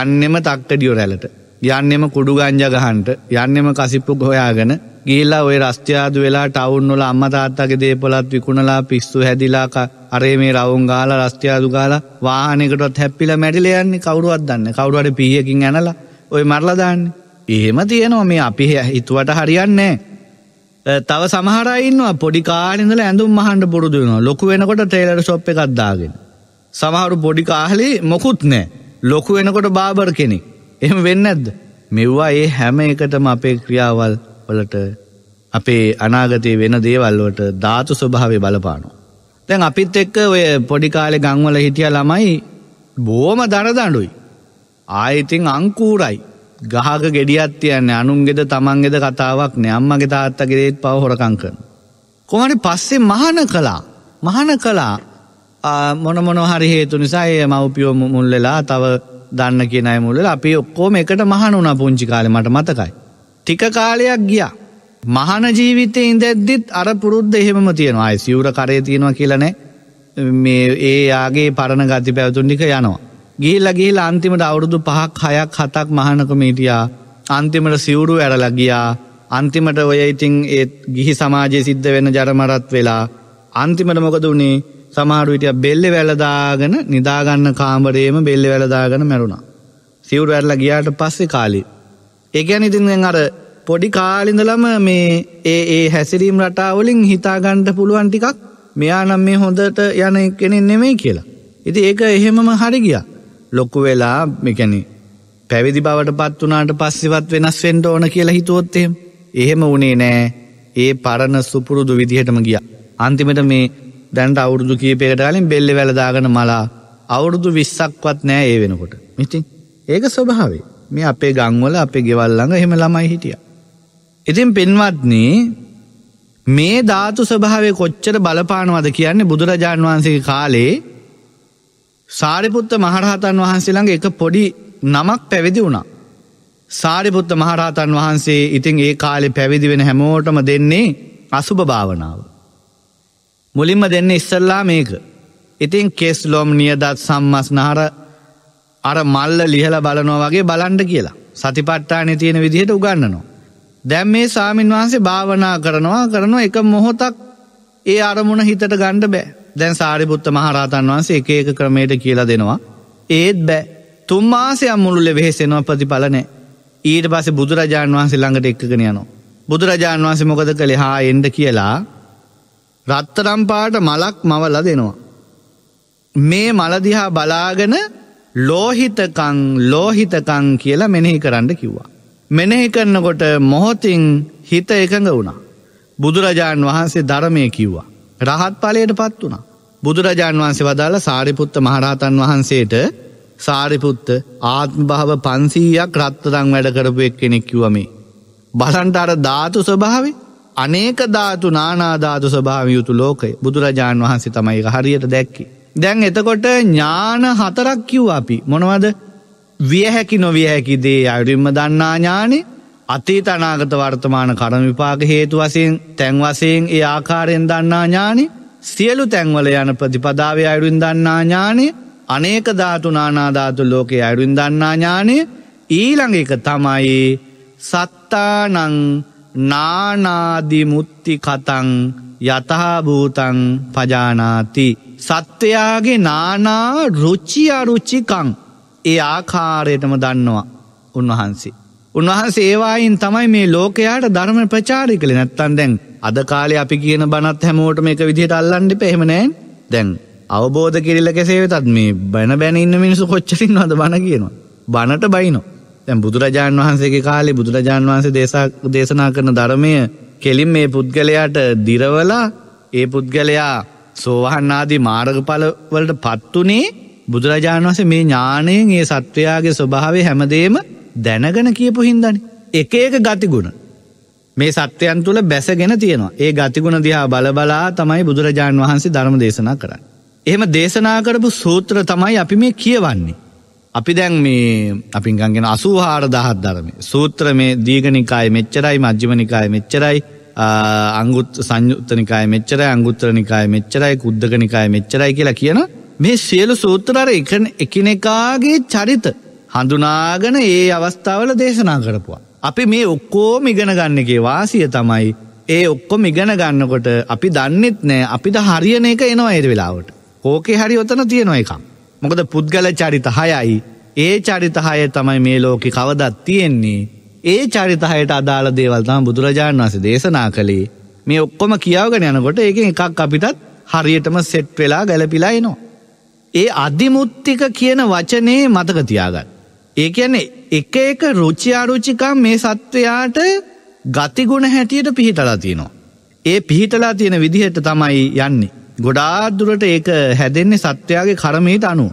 Speaker 1: යන්නෙම තක්කඩියෝ රැලට යන්නෙම කුඩු ගංජ ගහන්ට යන්නෙම කසිප්පු ගොයාගෙන ගිල්ලා ඔය රස්්‍යාදු වෙලා ටවුන්වල අම්ම තාත්තගේ දේපොලත් විකුණලා පිස්සු හැදිලාකා අරේ මේ රවුන් ගාල රස්තියාදු ගාල වාහනෙකටත් හැපිල මැඩිලයන්නේ කවරුවත් දන්න කවරුවට පියකින් ඇනලා ඔය මරලදාන්න එහෙම තියෙනවා මේ අපි හිතුවට හරියන්නේ තව සමහරයින්නවා පොඩි කාලෙඳල ඇඳුම් මහන්ඩ පුරුදුනවා ලොකු වෙනකොට ටේලට ශොප් එකක් දාගෙන සමහරු පොඩි කාහලි මොකුත් නෑ ලොකු වෙනකොට බාබර් කෙනෙක් එහෙම වෙන්න ඇද්ද මෙව්වා ඒ හැම එකටම අපේ ක්‍රියාවල් වලට අපේ අනාගතය වෙන දේවල්වට ධාතු ස්වභාවය බලපානවා දැන් අපිත් එක්ක ඔය පොඩිකාලෙ ගංවල හිටිය ළමයි බෝම දරදඩුයි. ආයිතිං අංකූරයි. ගහක ගෙඩියත් තියන්න අනුන්ගෙද තමන්ගෙද කතාවක් නෑම්මගේ තාත්තගෙරේත් පව හොරකංකන. කොහට පස්සේ මහන කලා මහන කලා මොනමොන හරි හේතු නිසා ඒ මව්පියෝ මුල්ලලා තව දන්න කියනයි මුල්ල අපි ඔක්කෝම එකට මහනුනා පුංචි කාලෙ මට මතකයි. ටික කාලයක් ගියා. මහන ජීවිතය ඉන්දැද්දිත් අර පුරුද්ධ එහෙම තියෙනවා අයි සිවර කරය තියෙනවා කියලනෑ මේ ඒ යාගේ පරණ ගති පැවතුන්ඩික යනවා. ගිහිල්ල ගිහිල අන්තිමට අවුරුදු පහක් හයක් හතක් මහනක මීටියා අන්තිමට සිවුරු ඇරලගියා අන්තිමට ඔය ඉතිං ඒත් ගිහි සමාජය සිද්ධ වෙන ජරමරත් වෙලා අන්තිමට මොකද වුණේ සමාරුවිටිය බෙල්ලෙ වැලදාගෙන නිදාගන්න කාමරේම බෙල්ලෙ වැලදාගෙන මැරුණා. සිවුරු ඇරල ගියාට පස්සෙ කාලි. එකැන ඉතින් අර පොඩි කාලිඳලම මේ ඒ ඒ හැසිරීම් රටාවලින් හිතාගණ්ඩ පුළුවන් ටිකක් මෙයා නම් මේ හොඳට යන කෙනෙන් නෙමෙයි කියලා. ඉති ඒක එහෙමම හරිගිය. ලොක්කු වෙලා මෙකැනි. පැවිදි බවට පත් වනාට පස්සිවත් වෙනස් වෙන්ඩ ඕන කියලා හිතුවොත්තේ. එහෙම වනේ නෑ ඒ පරණ සුපුරුදු විදිහටම ගිය. අන්තිමට මේ දැන්ට අවුරුදු කීපේකටලින් බෙල්ලි වැලදාගන මලා අවුරුදු විස්සක්වත් නෑ ඒ වෙනකොට. මිතින් ඒක ස්වභාවේ මේ අපේ ගංවල අපේ ගෙවල්ලඟ හෙම ළමයි හිටියා. ඉතින් පෙන්වත්න්නේ මේ ධාතු ස්වභාවය කොච්චර බලපානවද කියන්නේ බුදුරජාණන් වහන්සේගේ කාලේ සාරිපුත්ත මහරහතන් වහන්සේළඟ එක පොඩි නමක් පැවිදි වුණා. සාරිපුත්ත මහරහතන් වහන්සේ ඉතින් ඒ කාලෙ පැවිදි වෙන හැමෝටම දෙන්නේ අසුභ භාවනාව. මුලින්ම දෙන්න ඉස්සල්ලා මේක. ඉතින් කෙස් ලොම් නියදත් සම්මස් නහර අර මල්ල ලිහල බලනෝ වගේ බලන්ඩ කියලා සතිපට්ටානෙ තියෙන විදිහට උගන්නනවා. දැම් මේ සාමීන් වහන්සේ භාවනා කරනවා කරනවා එක මොහොතක් ඒ අරමුණ හිතට ගණ්ඩ බෑ දැන් සාරිපුත්ත මහරහතන් වහන්සේ එක ඒක ක්‍රමයට කියලා දෙනවා. ඒත් බෑ තුම්මාසය මුළුලෙ වෙහෙසෙනවා ප්‍රතිඵලනෑ ඊට පස බුදුරජාණන් වහන්සේ ළඟට එක්කගෙන යනවා. බුදුරජාණන් වහන්සේ මොකද කළේ හා එන්ඩ කියලා රත්තරම්පාට මලක් මවල දෙනවා. මේ මලදිහා බලාගෙන ලෝහිතකං ලෝහිතකං කියලා මෙනෙහි කරන්න කිව්වා. මෙනෙහි කරන්නකොට මොහොතින් හිත එකඟ වුණා. බුදුරජාණන් වහන්සේ ධර්මය කිව්වා. රහත් පලයට පත් වුණා. බුදුරජාණන් වහන්සේ වදාළ සාරිපුත්ත මහරහතන් වහන්සේට සාරිපුත්ත ආත්ම භාව පන්සීයක් රත්තරං වැඩ කරපු එක් කෙනෙක් කිවමේ. බලන්ට අර ධාතු ස්වභාවේ අනේක ධාතු නානාධාතු ස්භාවියයුතු ලෝකයි බුදුරජාණන් වහන්සේ තමයි හරියට දැක්කේ. දැන් එතකොට ඥාන හතරක් කිව් අපි මොනවද විය හැකි නොවිය හැකි දේ අයුරින්ම දන්නා ඥානෙ අතීත අනාගත වර්තමාන කරමිපාග හේතු වසයෙන් තැන් වසයෙන් ඒ ආකාරයෙන් දන්නා ඥානෙ සියලු තැන්වල යන ප්‍රතිපදාව අයුරින් දන්නා ඥානෙ අනේක ධාතුනානාධාතු ලෝකයේ අයුරින් දන්නා ඥානය ඊළඟ එක තමයි සත්තානං නානාදිමුත්ති කතං යතහාභූතං පජානාති. සත්‍යයාගේ නානා රුච්චි අරුච්චිකං. ඒ ආකාරයටම දන්නවා උන්වහන්සේ. උන්වහන්සේ ඒවායින් තමයි මේ ලෝකයාට ධර්ම ප්‍රචාරි කළ නැත්තන් දැන් අද කාලේ අපි කියන බනත් හැමෝටම එක විදිහට අල්ලන්ඩි පෙහෙමනෑ දැන් අවබෝධ කිරිල්ල කෙසේ වෙතත් මේ බැන බැන ඉන්න මිනිසු කොච්චරින් අද බණ කියනවා. බණට බයිනෝ. තැන් බුදුරජාණන් වහන්සේගේ කාලේ බුදුරජාණන් වහන්සේ දේශක් දේශනා කරන ධර්මය කෙලින් මේ පුද්ගලයාට දිරවලා ඒ පුද්ගලයා සෝවහන් ආදී මාර්ගඵලවලට පත්වනේ බුදුරජාණන් වසේ මේ ඥානයෙන් ඒ සත්වයාගේ ස්වභාවේ හැමදේම දැනගෙන කියපු හින්දනි. එක ඒක ගතිගුණ. මේ සත්‍යයන් තුළ බැසගෙන තියෙනවා. ඒ ගතිගුණ දිහා බලබලා තමයි බුදුරජාණන් වහන්සේ ධර්ම දේශනා කරන්න. එහෙම දේශනා කරපු සූත්‍ර තමයි අපි මේ කියවන්නේ. අපි දැන් මේ අපිගන්ගෙන අසූහාර දහත් ධරම. සූත්‍ර මේ දීගනිකාය මෙච්චරයි මජ්්‍යමනිකාය මෙච්චරයි අංගුත් සංයුත්තනිකාය මෙච්චරයි අංගුත්‍ර නිකාය මෙච්චරයි කුද්දගනිකාය මෙච්චරයි කියලා කියන මේ සියලු සූත්‍රර එකිනෙකාගේ චරිත හඳුනාගෙන ඒ අවස්ථාවල දේශනා කරපුවා. අපි මේ ඔක්කෝ මිගෙන ගන්නගේ වාසිය තමයි ඒ ඔක්කො මිගෙන ගන්නකොට අපි දන්නෙත් නෑ අපිට හරියන එක එනවා එයට වෙලාවට. ඕකේ හරි ඔතන තියෙනවා එකම්. මොකද පුද්ගල චරිත හයයි ඒ චරිතහය තමයි මේ ලෝකෙ කවදත් තියෙන්නේ. ඒ චරිතහයට අදාළ දේවල්තම බුදුරජාණන් වන්සේ දේශනා කළේ මේ ඔක්කොම කියාවගෙන යනකොට ඒ එකක් අපිටත් හරියටම සෙට් වෙලා ගැලපිලා එනවා. ඒ අධිමුත්තික කියන වචනේ මතක තියාගන්න. ඒ කියන්නේ එක එක රුචියාරුචිකම් මේ සත්වයාට ගතිගුණ හැටියට පිහිටලා තියෙනවා. ඒ පිහිටලා තියෙන විදිහට තමයි යන්නේ. ගොඩාදුරට ඒක හැදෙන්නේ සත්වයාගේ කරමීට අනුව.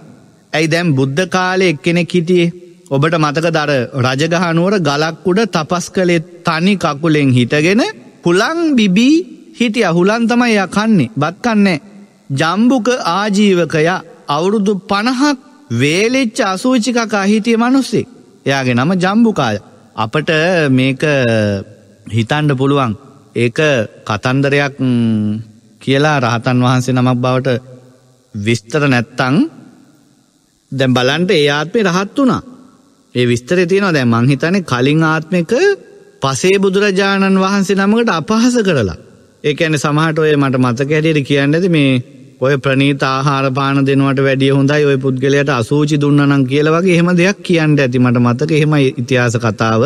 Speaker 1: ඇයි දැම් බුද්ධ කාලය එක්කෙනෙක් හිටියේ. ඔබට මතක දර රජගහනුවර ගලක්කුඩ තපස් කළේ තනි කකුලෙෙන් හිටගෙන පුළං බිබී හිටිය හුලන් තමයි යකන්නේ බත්කන්නේ. ජම්බුක ආජීවකයා අවුරුදු පණහක් වේලෙච්ච අසූචිකක් අහිතිය මනුස්සේ. එයාගේ නම ජම්බුකාය. අපට මේක හිතන්ඩ පුළුවන්. ඒක කතන්දරයක් කියලා රහතන් වහන්සේ නමක් බවට විස්තර නැත්තං දැම් බලන්ට ඒ ආත්මේ රහත් වුණා. ඒ විස්තර තියෙනවා දැ මංහිතන කලින් ආත්මක පසේ බුදුරජාණන් වහන්සේ නමකට අපහස කරලා. ඒ ඇන සමහට ඔය මට මතක ඇඩට කියන්න ඇති මේ ඔය ප්‍රනීත ආහාර පාන දෙනවට වැඩිය හොඳයි ඔය පුද්ගලයට අසූචි දුන්නනම් කියලා වගේ එහෙම දෙයක් කියන්න ඇති මට මතක එහෙම ඉතිහාස කතාව.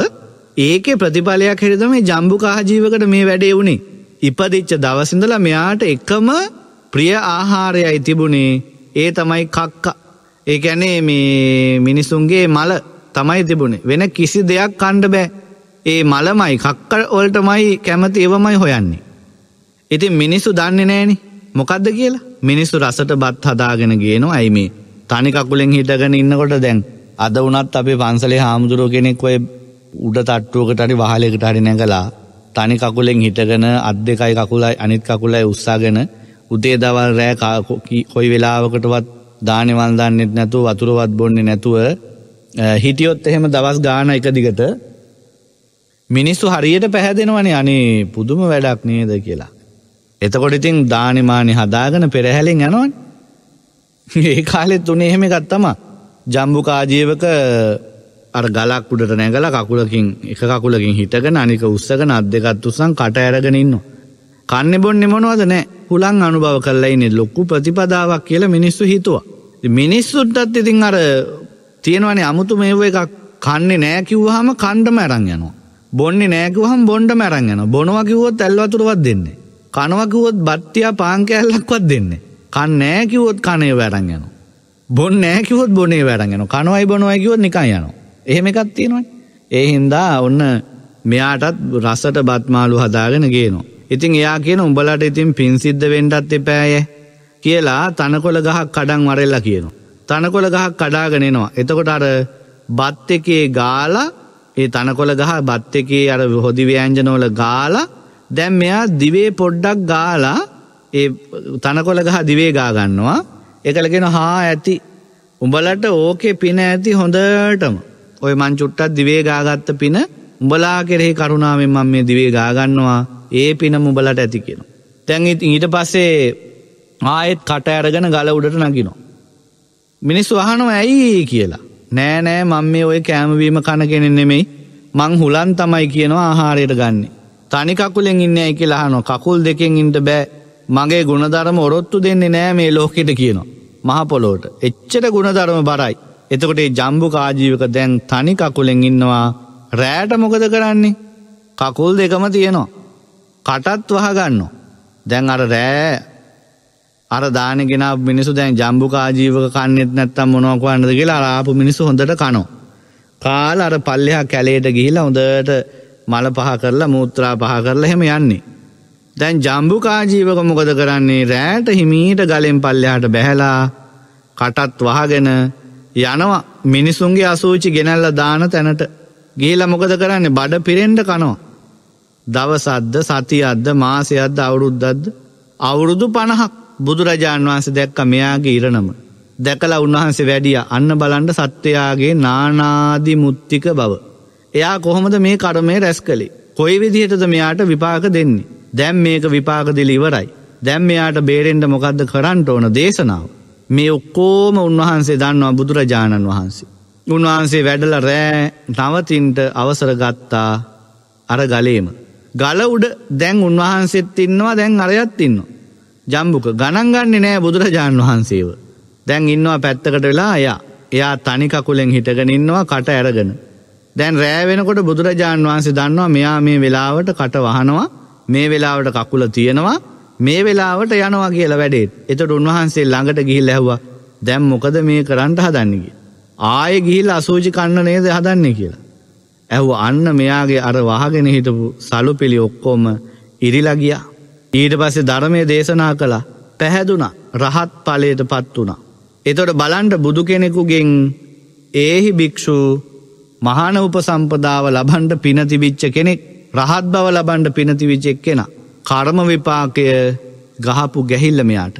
Speaker 1: ඒකේ ප්‍රතිඵලයක් හැටියට තමයි ජම්බුකාහ ජීවකට මේ වැඩේ වුණේ. ඉපදිච්ච දවස් ඉඳලා මෙයාට එකම ප්‍රිය ආහාරයයි තිබුණේ ඒ තමයි කක්ක. ඒ කියන්නේ මේ මිනිසුන්ගේ මල තමයි තිබුණේ. වෙන කිසි දෙයක් කණ්ඩ බෑ. ඒ මලමයි කක්ක වලටමයි කැමති ඒවමයි හොයන්නේ. ඉතින් මිනිස්සු දන්නේ නෑනේ මොකක්ද කියලා මිනිස්සු රසට බත් හදාගෙන ගේනවා ඇයි මේ තනිකකුලෙන් හිටගෙන ඉන්නකොට දැන් අද වනත් අපේ පන්සලේ හාමුදුරුව කෙනෙක් ඔය උඩ තට්ටුවකටරි වහලෙකට හරි නැගලා තනි කකුලෙන් හිටගෙන අත් දෙකයි කකුලයි අනිත් කකුලයි උත්සාගෙන උදේ දවල් රෑ කොයි වෙලාවකටවත් දානෙවල් දන්නෙත් නැතුව වතුරවත් බොන්නේ නැතුව හිටියොත් එහෙම දවස් ගාන එක දිගට මිනිස්සු හරියට පැහැදෙනවනේ අනේ පුදුම වැඩක් නේද කියලා එතකොට ඉතින් දානිමානි හදාගෙන පෙරහැලෙන් යනවන් ඒ කාලෙත් තුනේ එහෙම ගත්තම ජම්බුකාජීවක අර ගලක් උඩට නැගල කකුලකින් එක කකුලකින් හිටගෙන අනික උත්සගෙන අත් දෙකත් උසන් කට ඇරගෙන ඉන්නවා. කන්න බොන්න මොනවද නෑ හුලන් අනුභව කරලා ඉන්නේ ලොක්කු ප්‍රතිපදාවක් කියලා මිනිස්සු හිතුවා. මිනිස්සුටත් ඉතින් අර තියෙනවනේ අමුතු මේව එකක් කන්නේ නෑ කිව්වහම කණ්ඩම අරන් යනවා. බොන්නේ නෑ කිව්වහම බොණ්ඩම අරන් යනවා. බොනවා කිව්වොත් ඇල්වතුරවත් දෙන්නේ. කනවකිවොත් බත්තියා පාංකඇල්ලක්වත් දෙන්න. කන්න ෑකිවොත් කනේ වැරන් යන. බොන්න ෑකිවොත් බොනේ වැරගෙන කනවයි බොනවයකිවොත් නිකා යන. එහෙම එකත් තියෙනවයි. ඒ හින්දා ඔන්න මෙයාටත් රසට බත්මාලු හදාගෙන ගේනවා. ඉතින් එයා කියන උඹලට ඉතින් පින්සිද්ධ වෙන්ඩත් එපෑය කියලා තනකොළ ගහක් කඩන් වරෙල්ලා කියනවා. තනකොළ ගහක් කඩාගෙනනවා. එතකොට අර බත් එකේ ගාලා ඒ තනකොළ ගහ බත් එකේ අර හොදිව්‍යෑන්ජනෝල ගාලා දැන් මෙයා දිවේ පොඩ්ඩක් ගාලා ඒ තනකොළ ගහ දිවේ ගාගන්නවා එකලගෙන හා ඇති උඹලට ඕකේ පින ඇති හොඳටම ඔය මං චුට්ටක් දිවේ ගාගත්ත පින උඹලා කෙරෙහි කරුණාවෙන් මම මේ දිවේ ගාගන්නවා ඒ පින උඹලට ඇති කියන. තැන් ඊට පස්සේ ආයෙත් කට ඇරගෙන ගල උඩට නගිනෝ. මිනිස්සු අහනෝ ඇයි කියලා. නෑ නෑ මං මේ ඔය කෑමවීම කන කෙනෙ නෙමෙයි මං හුලන් තමයි කියනවා ආහාරයට ගන්නේ. තනි කකුලෙන් ඉන්නයි කියලා අහනවා. කකුල් දෙකෙන් ඉන්න බෑ. මගේ ගුණධර්ම ඔරොත්තු දෙන්නේ නෑ මේ ලෝකෙට කියනවා. මහ පොළොවට. එච්චර ගුණධර්ම බරයි. එතකොට මේ ජම්බුක ආජීවක දැන් තනි කකුලෙන් ඉන්නවා. රෑට මොකද කරන්නේ? කකුල් දෙකම තියෙනවා. කටත් වහගන්නවා. දැන් අර රෑ අර දානගෙන මිනිසු දැන් ජම්බුක ආජීවක කන්නෙත් නැත්තම් මොනවා කරන්නද කියලා අර ආපු මිනිසු හොඳට කනවා. කාල අර පල්ලෙහා කැලේට ගිහිලා හොඳට මල පහ කරලා මුූත්‍රා පහ කරලා හෙම යන්නේ. දැන් ජම්බුකාජීවක මොකද කරන්නේ රෑට හිමීට ගලෙන් පල්ලයාට බැහැලා කටත් වහගෙන යනවා මිනිසුන්ගේ අසූචි ගෙනැල්ල දාන තැනට ගේල මොකද කරන්නේ බඩ පිරෙන්ට කනෝ. දවසද්ද සතියද්ද මාසයද්ද අවුරුද්දද්ද අවුරුදු පණහක් බුදුරජාණන් වහන්සේ දැක්ක මෙයාගේ ඉරණම. දැකලා උන්වහන්සේ වැඩිය අන්න බලන්ඩ සත්‍යයාගේ නානාදි මුත්තික බව. එයා කොහොමද මේ කර්මය රැස් කළේ. කොයි විදිහටද මෙයාට විපාක දෙන්නේ. දැම් මේක විපාකදිල ඉවරයි. දැම් මෙයාට බේරෙන්ට මොකක්ද කරන්නට ඕන දේශනාව. මේ ඔක්කෝම උන්වහන්සේ දන්නවා බුදුරජාණන් වහන්සේ. උන්වහන්සේ වැඩල රෑ නවතින්ට අවසර ගත්තා අර ගලේම. ගල උඩ දැන් උන්වහන්සෙත් ඉන්නවා දැන් අරයත් ඉන්න. ජම්බුක ගණන්ගන්නේ නෑ බුදුරජාණන් වහන්සේව. දැන් ඉන්නවා පැත්තකට වෙලා එයා එයා තනිකකුලෙන් හිටගෙන ඉන්නවා කට ඇරගෙන. දැන් රෑවෙනකොට බුදුරජාණන් වහන්සේ දන්නවා මෙයා මේ වෙලාවට කට වහනවා මේ වෙලාවට කකුල තියෙනවා මේ වෙලාවට යනවා කියලා වැඩේත් එතට උන්වහන්සේ ළඟට ගිහිල් ඇහවා දැම් මොකද මේ කරන්නට හදන්නකි. ආය ගිහිල් අසූජි කන්න නේද හදන්නේ කියලා. ඇහු අන්න මෙයාගේ අර වහගෙන හිටපු සලු පිළි ඔක්කෝම ඉරිලගියා. ඊට පස්සේ ධර්මය දේශනා කළා පැහැදුන රහත් පලයට පත් වුණා. එතොට බලන්ට බුදු කෙනෙකුගෙන් ඒහි භික්‍ෂූ මහාන උපසම්පදාව ලබන්ට පිනතිවිච්ච කෙනෙක් රහත් බව ලබන්ට පිනතිවිච්චෙක් කෙන. කර්ම විපාකය ගහපු ගැහිල්ලමයාට.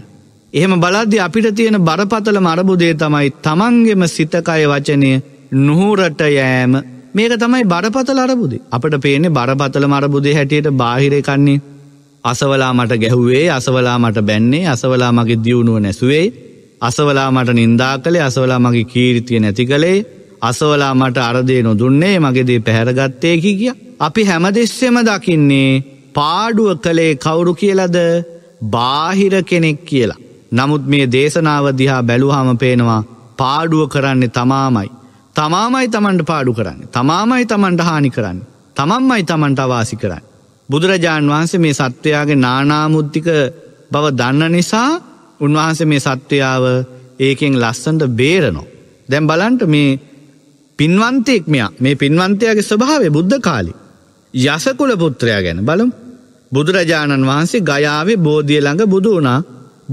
Speaker 1: එහෙම බලද්දි අපිට තියෙන බරපතල මරබුදේ තමයි තමන්ගෙම සිතකය වචනය නුහුරට යෑම මේක තමයි බරපතල අරබුදේ අපට පේනෙ බරපතල මරබුදේ හැටියට බාහිරකන්නේ අසවලා මට ගැහුවේ අසවලා මට බැන්නේ අසවලා මගේ දියුණුව නැසුවේ අසවලා මට නින්දා කළේ අසවලා මගේ කීරිතිය නැති කළේ අසවලා මට අරදේ නොදුන්නේ මගේදේ පැහැරගත්තයකි කිය. අපි හැමදෙස්සෙම දකින්නේ පාඩුව කළේ කවුරු කියලද බාහිර කෙනෙක් කියලා. නමුත් මේ දේශනාව දිහා බැලුහම පේනවා පාඩුව කරන්නේ තමාමයි. තමාමයි තමන්ට පාඩු කරන්න. තමාමයි තමන්ට හානි කරන්න. තමන්මයි තමන්ට අවාසි කරන්න. බුදුරජාණන් වහන්සේ මේ සත්වයාගේ නානාමුද්ධික බව දන්න නිසා උන්වහන්සේ මේ සත්වයාව ඒකෙන් ලස්සන්ට බේරනෝ. දැම් බලන්ට මේ පින්වන්තයෙක් මෙයා මේ පින්වන්තයාගේ ස්වභාවය බුද්ධ කාලි. යසකුල පුත්‍රයා ගැන බලම් බුදුරජාණන් වහන්සේ ගයාවේ බෝධිය ළඟ බුදු වුණා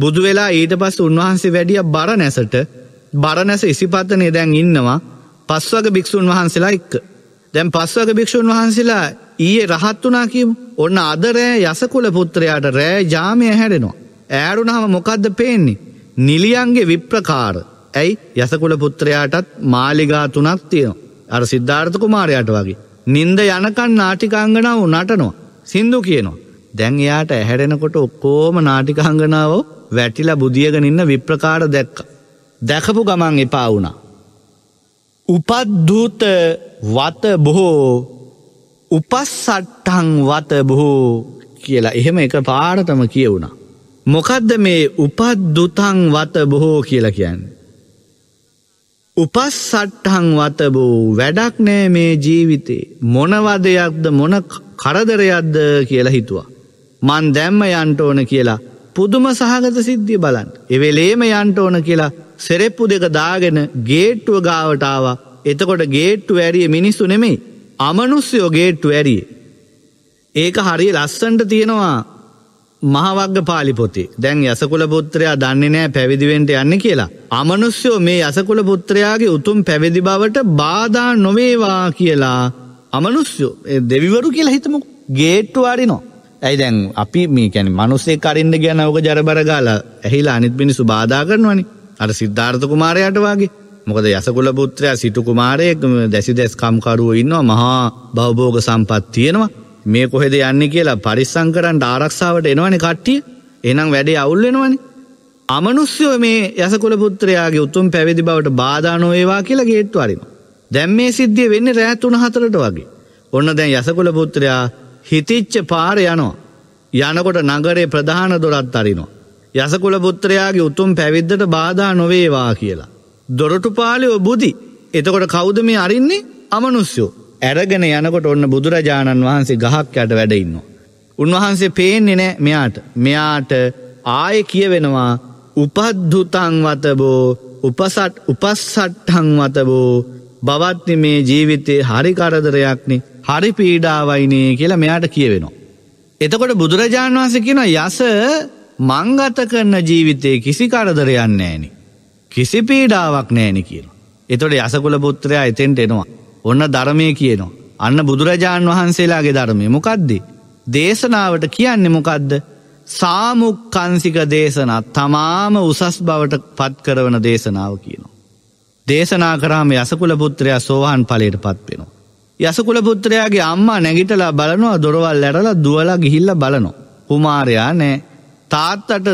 Speaker 1: බුදු වෙලා ඊට පස්ස උන්වහන්සේ වැඩිය බර නැසට බර නැස ඉසිපත්තනය දැන් ඉන්නවා පස්වග භික්‍ෂූන් වහන්සේලා එක්ක. දැන් පස්වග භික්‍ෂූන් වහන්සේලා ඊයේ රහත් වනා කියම් ඔන්න අදරෑ යසකුල පුත්‍රයාට රෑ ජාමය හැරෙනවා. ඇරුණාම මොකක්ද පේන්නේ. නිලියන්ගේ විප්‍රකාර ඇයි යසකුල පුත්‍රයාටත් මාලිගා තුනක් තියෙනවා. අර සිද්ධාර්ථ කුමාරයාට වගේ. නින්ද යනකන් නාටිකාංගනාව නටනවා. සින්දු කියනවා. දැන් එයාට ඇහැරෙනකොට ඔක්කෝම නාටිකාංගනාවෝ වැටිලා බුදියගෙන ඉන්න විප්‍රකාර දැක්ක. දැකපු ගමන් එපා වුණා. උපද්දූත වත බොහෝ උපස්සට්ටං වත බොහෝ කියලා එහෙම එක පාරතම කියවුණා. මොකදද මේ උපද්දුතං වත බොහෝ කියලා කියන්න. උපස් සට්ටහං වතබූ වැඩක් නෑ මේ ජීවිතේ මොනවදයක්ද මොන කරදරයක්ද කියලා හිතුවා. මන් දැම්ම යන්ට ඕන කියලා පුදුම සහගත සිද්ධිය බලන්. එවෙලේම යන්ට ඕන කියලා සෙරෙප්පු දෙක දාගෙන ගේට්ටුව ගාවටාව එතකොට ගේට්ටු ඇරිය මිනිස්සු නෙමෙයි අමනුස්්‍යයෝ ගේට්ටු ඇරිය. ඒක හරි ලස්සන්ට තියෙනවා මහවග්ග පාලි පොතේ. දැන් යසකුල පුත්‍රයා දන්නේ නෑ පැවිදිවෙන්ට යන්න කියලා. අමනුස්්‍යයෝ මේ යසකුල පුත්‍රයාගේ උතුම් පැවිදි බවට බාධා නොවේවා කියලා අමනුස්්‍යෝ දෙවිවරු කියලා හිතමු ගේට්ටු අරිනෝ. ඇයි දැන් අපි මේ කැන මනුස්සේ කරන්න ගැන ඕක ජරබරගාල ඇහිලා අනිත් පිනිසු බාධා කරනවනි අර සිද්ධාර්ථ කුමාරයට වගේ මොකද යසකුල පුත්‍රයා සිටු කුමාරයෙක් දැසි දැස්කම්කරුව ඉන්නවා මහා බවබෝග සම්පත් තියෙනවා මේ කොහෙද යන්න කියලා පරිස්සංකරන්ට ආරක්ෂාවට එනවන කට්ටිය එනම් වැඩේ අවුල්ලෙනවනි. අමනුස්්‍යයෝ මේ යසකුල පුත්‍රයාගේ උතුම් පැවිදි බවට බාධානොඒවා කියලා ගේට්තු අරිම. දැම් මේ සිද්ධිය වෙන්න රෑත්තුන හතරට වගේ. ඔන්න දැන් යසකුල පුත්‍රයා හිතිච්ච පාර යනවා. යනකොට නගරේ ප්‍රධාන දොරත් අරිනවා. යසකුල පුත්‍රයාගේ උතුම් පැවිද්දට බාධා නොවේවා කියලා. දොරටු පාලි ඔබුදි එතකොට කෞද මේ අරින්නේ අමනුස්්‍යයෝ ඇරගෙන යනකොට ඔන්න බුදුරජාණන් වහන්සේ ගහක් යට වැඩඉන්නවා. උන්වහන්සේ පේන්නේ නෑ මෙයාට මෙයාට ආය කියවෙනවා උපද්ධුතංවතබෝ උපසට් උපස්සට්ටං වතබෝ බවත්ති මේ ජීවිතයේ හරි කරදරයක්නේ හරි පීඩාවයිනේ කියලා මෙයාට කියවෙනවා. එතකොට බුදුරජාණන් වහන්සේ කියන යස මංගත කරන ජීවිතයේ කිසි කරදරයක් නෑනි. කිසි පීඩාවක් නෑනි කියලා. එතොට යසකුල පුත්‍රයා එතෙන්ට එනවා. ඔන්න ධර්මය කියනවා. අන්න බුදුරජාණන් වහන්සේලාගේ ධර්මය මොකක්දේ. දේශනාවට කියන්නේ මොකක්ද සාමුක්කන්සික දේශනා තමාම උසස් බවට පත්කරවන දේශනාව කියනවා. දේශනා කරාම යසකුල පුත්‍රයා සෝහන් පලයට පත්වෙනවා. යසකුල පුත්‍රයාගේ අම්මා නැගිටලා බලනවා දොරවල් ඇරලා දුවලා ගිහිල්ල බලනො. කුමාරයා නෑ තාත්තට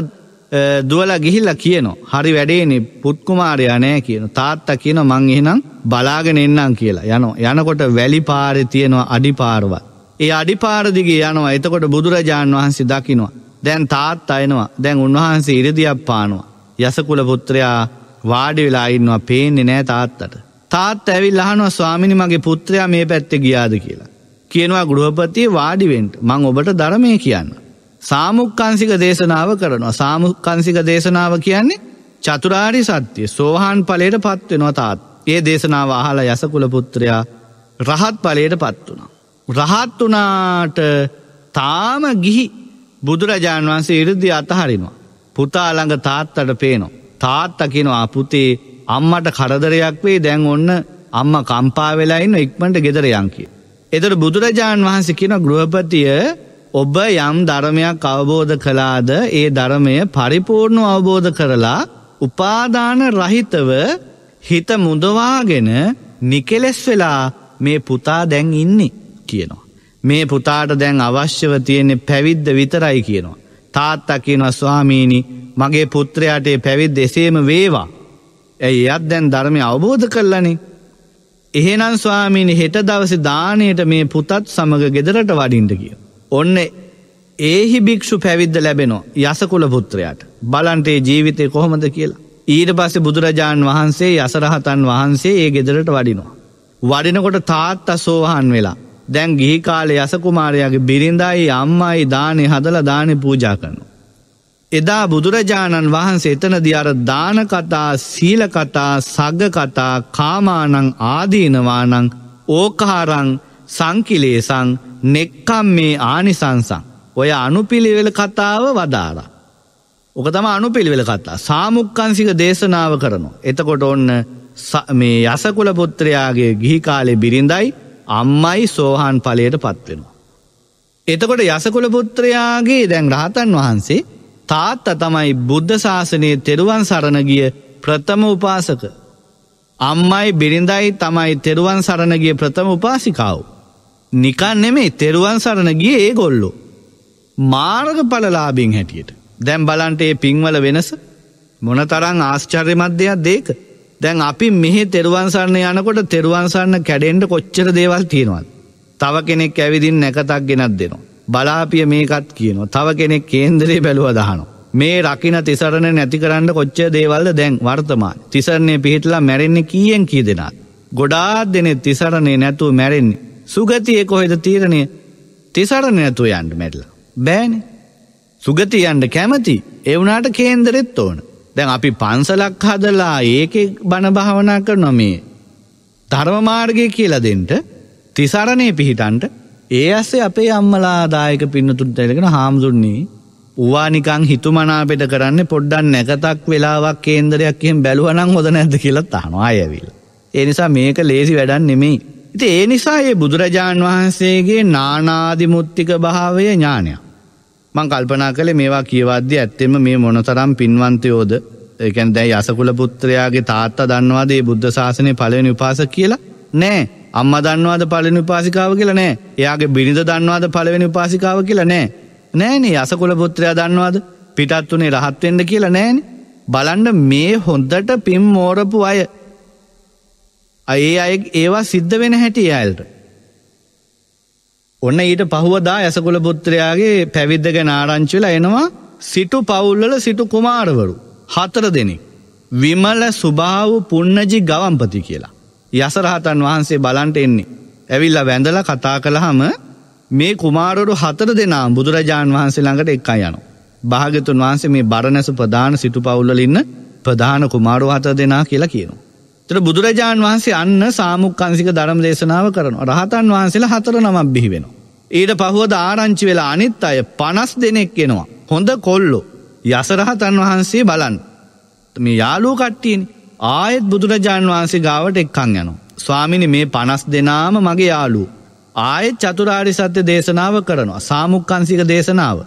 Speaker 1: දුවලා ගිහිල්ලා කියනවා. හරි වැඩේනි පුත්කුමාරයා නෑ කියන. තාත්තා කියන මං එහෙනම් බලාගෙන එන්නම් කියලා. යනවා. යනකොට වැලි පාරේ තියෙනවා අඩිපාරවල්. ඒ අඩිපාර දිගේ යනවා. එතකොට බුදුරජාන් වහන්සේ දකිනවා. දැන් තාත්තා එනවා. දැන් උන්වහන්සේ ඉරදියක් පානවා. යසකුල පුත්‍රයා වාඩි වෙලා ඉන්නවා. පේන්නේ නෑ තාත්තට. තාත්තා ඇවිල්ලා අහනවා ස්වාමිනී මගේ පුත්‍රයා මේ පැත්තේ ගියාද කියලා. කියනවා ගෘහපති වාඩි වෙන්න. මං ඔබට ධර්මයේ කියන්න. සාමුක්කංසික දේශනාව කරනවා සාමුක්කංසික දේශනාව කියන්නේ චතුරාරි සත්‍යය සෝහන් පලයට පත්වෙනවා තාත් ඒ දේශනාව අහලා යසකුල පුත්‍රයා රහත් පලයට පත් වුණා. රහත් වනාට තාම ගිහි බුදුරජාණන් වහන්සේ ඉරදි අතහරිනවා. පුතාළඟ තාත්තට පේනවා. තාත්තකිනවා අපපුතේ අම්මට කරදරයක් වේ දැන් ඔන්න අම්ම කම්පාවෙලායින්න ඉක්මට ගෙදරයන් කිය. එතට බුදුරජාණන් වහන්සේ කියෙන ගෘහපතිය ඔබ යම් ධර්මයක් අවබෝධ කලාද ඒ ධර්මය පරිපූර්ණු අවබෝධ කරලා උපාදාන රහිතව හිත මුදවාගෙන නිකෙලෙස් වෙලා මේ පුතා දැන් ඉන්නේ කියනවා. මේ පුතාට දැන් අවශ්‍යව තියෙන්නේ පැවිද්ද විතරයි කියනවා. තාත්තා කියනවා ස්වාමීණි මගේ පුත්‍රයාටේ පැවිද් එසේම වේවා. ඇයි අත් දැන් ධර්මය අවබෝධ කරලනේ. එහෙනන් ස්වාමීනි හෙට දවස දානයට මේ පුතත් සමඟ ගෙදරට වඩින්ට කිය. ඔන්න ඒහි භික්‍ෂු පැවිද්ද ලැබෙනෝ යසකුල පුත්‍රයාට බලන්ටේ ජීවිතය කොහොමද කියලා. ඊට පස්සේ බුදුරජාණන් වහන්සේ යසරහතන් වහන්සේ ඒ ගෙදරට වඩිනවා. වඩිනකොට තාත් අසෝහන් වෙලා දැන් ගිහි කාලේ යසකුමාරයාගේ බිරිඳයි අම්මයි දානය හදල දානය පූජා කරනු. එදා බුදුරජාණන් වහන්සේ එතනදි අර දානකතා සීලකතා සග්ගකතා කාමානං ආදීනවානං ඕකහාරං සංකිලේසං නෙක්කම් මේ ආනිසංසං. ඔය අනුපිළිවෙල කතාව වදාලා. ඕක තම අනුපිළිවෙල කතා සාමුක්කන්සික දේශනාව කරනවා. එතකොට ඔන්න මේ යසකුල පුත්‍රයාගේ ගිහි කාලේ බිරිඳයි අම්මයි සෝහන් ඵලයට පත්වෙනවා. එතකොට යසකුල පුත්‍රයාගේ දැන් රහතන් වහන්සේ තාත්තා තමයි බුද්ධ ශාසනයේ තෙරුවන් සරණ ගිය ප්‍රථම උපාසක. අම්මයි බිරිඳයි තමයි තෙරුවන් සරණ ගිය ප්‍රථම උපාසිකාවෝ. නිකන් නෙමේ තෙරුවන් සරණ ගිය ඒ ගොල්ලෝ. මාර්ග පලලාබින් හැටියට. දැම් බලන්ට ඒ පින්වල වෙනස මොන තරං ආශ්චර්යමත් දෙයක් දේක. දැන් අපි මෙහි තෙරුවන්සරන්න යනකොට තෙරුවන්සරන්න කැඩෙන්ට කොච්චර දේවල් තියෙනවත්. තව කෙනෙක් ඇවිදින් නැකතක් ගෙනත් දෙනවා. බලාපිය මේකත් කියනවා. තව කෙනෙක් කේන්දරේ බැලුව දහනු. මේ රකින තිසරණ නැති කරන්න කොච්ච දේවල්ද දැන් වර්තමාන තිසරණය පිහිටලා මැරෙන්නේ කියෙන් කී දෙෙනත්. ගොඩාත් දෙනෙ තිසරණේ නැතුව මැරෙන්නේ සුගතිය කොහෙද තීරණය තිසරණ නැතුව යන්න මැටලා. බෑන සුගති යන්න කැමති එවුනාට කේන්දරෙත් ඕන. දැන් අපි පන්සලක් හදලා ඒකෙ බණභාවනා කර නොමේ. ධර්මමාර්ගය කියලා දෙන්ට තිසරණය පිහිටන්ට ඒ ඇස්සේ අපේ අම්මලා දායක පින්නතුන් තැලගෙන හාමුදුරන්නේ වානිකං හිතුමනාපෙට කරන්න පොඩ්ඩන් නැකතක් වෙලාවක් කේන්දරයක් කියෙන් බැලුවනං හොද නැද කියලත් අනවා අයවිල්. එනිසා මේක ලේසි වැඩන් නෙමෙයි. ඉති ඒ නිසා ඒ බුදුරජාණන් වහන්සේගේ නානාධිමුත්තික භාවය ඥානයක්. මං කල්පනා කළ මේවා කියවද්‍ය ඇත්තෙම මේ මොනතරම් පින්වන්තයෝද එකන් දැයි අසකුල පුත්‍රයාගේ තාත්තා දන්නවාදේ බුද්ධ ශාසනය පලවෙනි උපාස කියලා නෑ අම්ම දන්නවාද පලවෙනි උපාසිකාව කියලා නෑ එයාගේ බිනිඳ දන්නවාද පලවෙනි උපාසිකාව කියලා නෑ නෑනේ අසකුල පුත්‍රයා දන්නවාද පිටත් වනේ රහත්වෙන්ඩ කියලා නෑන බලන්ඩ මේ හොන්දට පින් මෝරපු අය ඒ අය ඒවා සිද්ධ වෙන හැටි යායට. ඔන්න ඊට පහුවදා ඇසකුල පුත්‍රයාගේ පැවිද්ද ගැන ආරංචිල එනවා සිටු පවුල්වල සිටු කුමාරවරු හතර දෙනෙ. විමල සුභාව පුන්නජි ගවම්පති කියලා. යසරහතන් වහන්සේ බලන්ට එන්නේ. ඇවිල්ල වැඳල කතා කළහම මේ කුමාරවරු හතර දෙනා බුදුරජාණන් වහන්සේ ළඟට එක්කා යනු. භාගතුන් වහන්සේ මේ බරණැස ප්‍රධාන සිටු පවුල්ලඉන්න ප්‍රධාන කුමාරු හතර දෙනා කියලා කියනවා. තර බුදුරජාණන් වහන්සේ අන්න සාමුක්කන්සික ධරම දේශනාව කරන රහතන් වහන්සේලා හතර නමක් බිහිවෙන. ඊට පහුවද ආරංචි වෙලා අනිත් අය පනස් දෙනෙක් එෙනවා. හොඳ කොල්ලො යසරහතන් වහන්සේ බලන්. මේ යාලූ කට්ටියෙන් ආයෙත් බුදුරජාණන් වහන්සේ ගාවට එක්කං යනවා. ස්වාමිනි මේ පනස් දෙනාම මගේ යාලූ. ආයෙත් චතුරාරි සත්‍ය දේශනාව කරනවා සාමුක්කන්සික දේශනාව.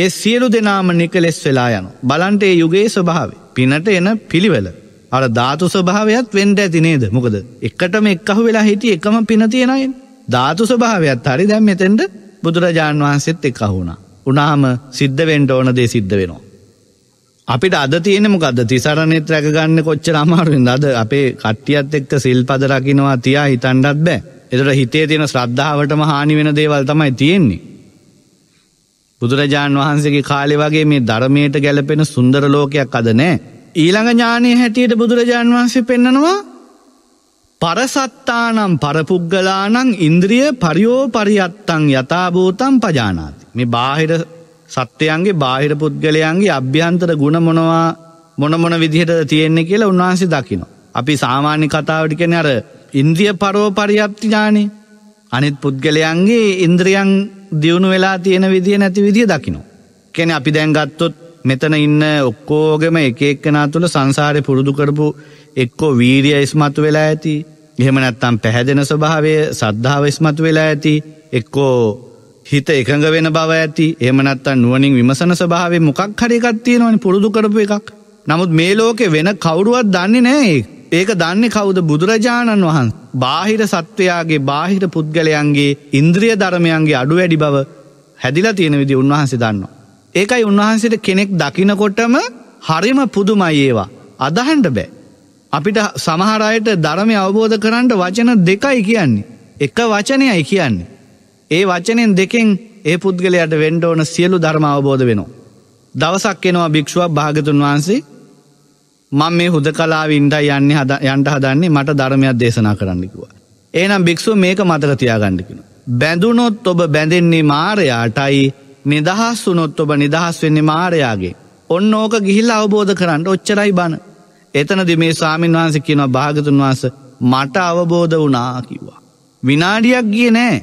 Speaker 1: ඒ සියලු දෙනාම නිකලෙස් වෙලා යන. බලන්ට ඒ යුගේ ස්වභාව පිනට එන පිළිවෙල. අර ධාතු ස්වභාවයක් වෙන්ඩ ඇති නේද මොකද එකටම එක්කහු වෙලා හිටිය එකම පින තියෙනයෙන් ධාතු ස්වභාවයක් හරි දැම් මෙතෙන්ට බුදුරජාණන් වහන්සෙත් එක්කහුුණා උනාම සිද්ධ වෙන්ඩ ඕන දේ සිද්ධ වෙනවා. අපිට අද තියෙනමකද තිසරණෙත් රැකගන්න කොච්චර අමාරුවෙන් අද අපේ කට්ටියත් එක්ක සිල්පද රකිනවා තියා හිතන්ඩත් බෑ එතට හිතේ තියෙන ශ්‍රද්ධාවටම හානි වෙන දේවල් තමයි තියෙන්නේ. බුදුරජාණන් වහන්සේගේ කාලෙ වගේ මේ ධර්මයට ගැලපෙන සුන්දර ලෝකයක් අද නෑ ඊළඟ ඥානය හැටියට බුදුරජාන් වහන්සේ පෙන්නනවා පරසත්තානම් පරපුද්ගලානං ඉන්ද්‍රිය පරියෝ පරියත්තං යථභූතම් පජානාති. මේ බාහිර සත්‍යයන්ගේ බාහිර පුද්ගලයන්ගේ අභ්‍යන්තර ගුණ මොනවා මොනමොන විදිහට තියෙන්නේ කියලා උන්වහන්සේ දකිනවා. අපි සාමාන්‍ය කතාවට කියන අර ඉන්ද්‍රිය පරෝ පරියප්ති ඥානේ අනිත් පුද්ගලයන්ගේ ඉන්ද්‍රියන් දියුණු වෙලා තියෙන විදිය නැති විදිය දකිනවා. කියන්නේ අපි දැන් ගත්තොත් මෙතන ඉන්න ඔක්කෝගෙම එක එක්කනා තුළ සංසාරය පුරුදු කරපු එක්කෝ වීරිය ඉස්මතු වෙලා ඇති එහෙම නැත්තම් පැහැදෙන ස්වභාවය සද්ධාව ඉස්මතු වෙලා ඇති එක්කෝ හිත එකඟ වෙන බව ඇති එහෙම නැත්තම් නුවණින් විමසන ස්වභාවය මොකක් හරි එකක් තියෙනවනේ පුරුදු කරපු එකක් නමුත් මේ ලෝකේ වෙන කවුරුවත් දන්නේ නැහැ ඒක දන්නේ කවුද බුදුරජාණන් වහන්සේ බාහිර සත්වයාගේ බාහිර පුද්ගලයන්ගේ ඉන්ද්‍රිය ධර්මයන්ගේ අඩු වැඩි බව හැදිලා තියෙන විදි උන්වහන්සේ දන්නවා. ඒකයි උන්වහන්සේට කෙනෙක් දකිනකොටම හරිම පුදුමයි ඒවා. අදහන්ට බෑ. අපිට සමහරයට ධර්මය අවබෝධ කරන්නට වචන දෙකයි කියන්නේ. එක වචනයයි කියන්නේ. ඒ වචනෙන් දෙකෙන් ඒ පුද්ගලයට වෙන්ඩ ඕන සියලු ධර්ම අවබෝධ වෙනවා. දවසක් එනවා භික්ෂුවක් භාගතුන් වහන්සේ මං මේ හුද කලා ඉන්ඩ යන්න හද යන්ට හදන්නේ මට ධර්මයක් දේශනා කරන්නකිවා. ඒනම් භික්ෂුව මේක මතක තියාගණ්ඩිකෙන. බැඳුනොත් ඔබ බැඳෙන්නේ මාරයාටයි නිදහස් වුනොත් ඔබ නිදහස් වෙන්නේ මාරයාගේ. ඔන්න ඕක ගිහිල් අවබෝධ කරන්න ඔච්චරයි බණ. එතනදි මේ ස්වාමීන් වහන්සේ කියනවා භාගතුන් වහන්ස මට අවබෝධ වුණා කිව්වා. විනාඩියක් ගිය නෑ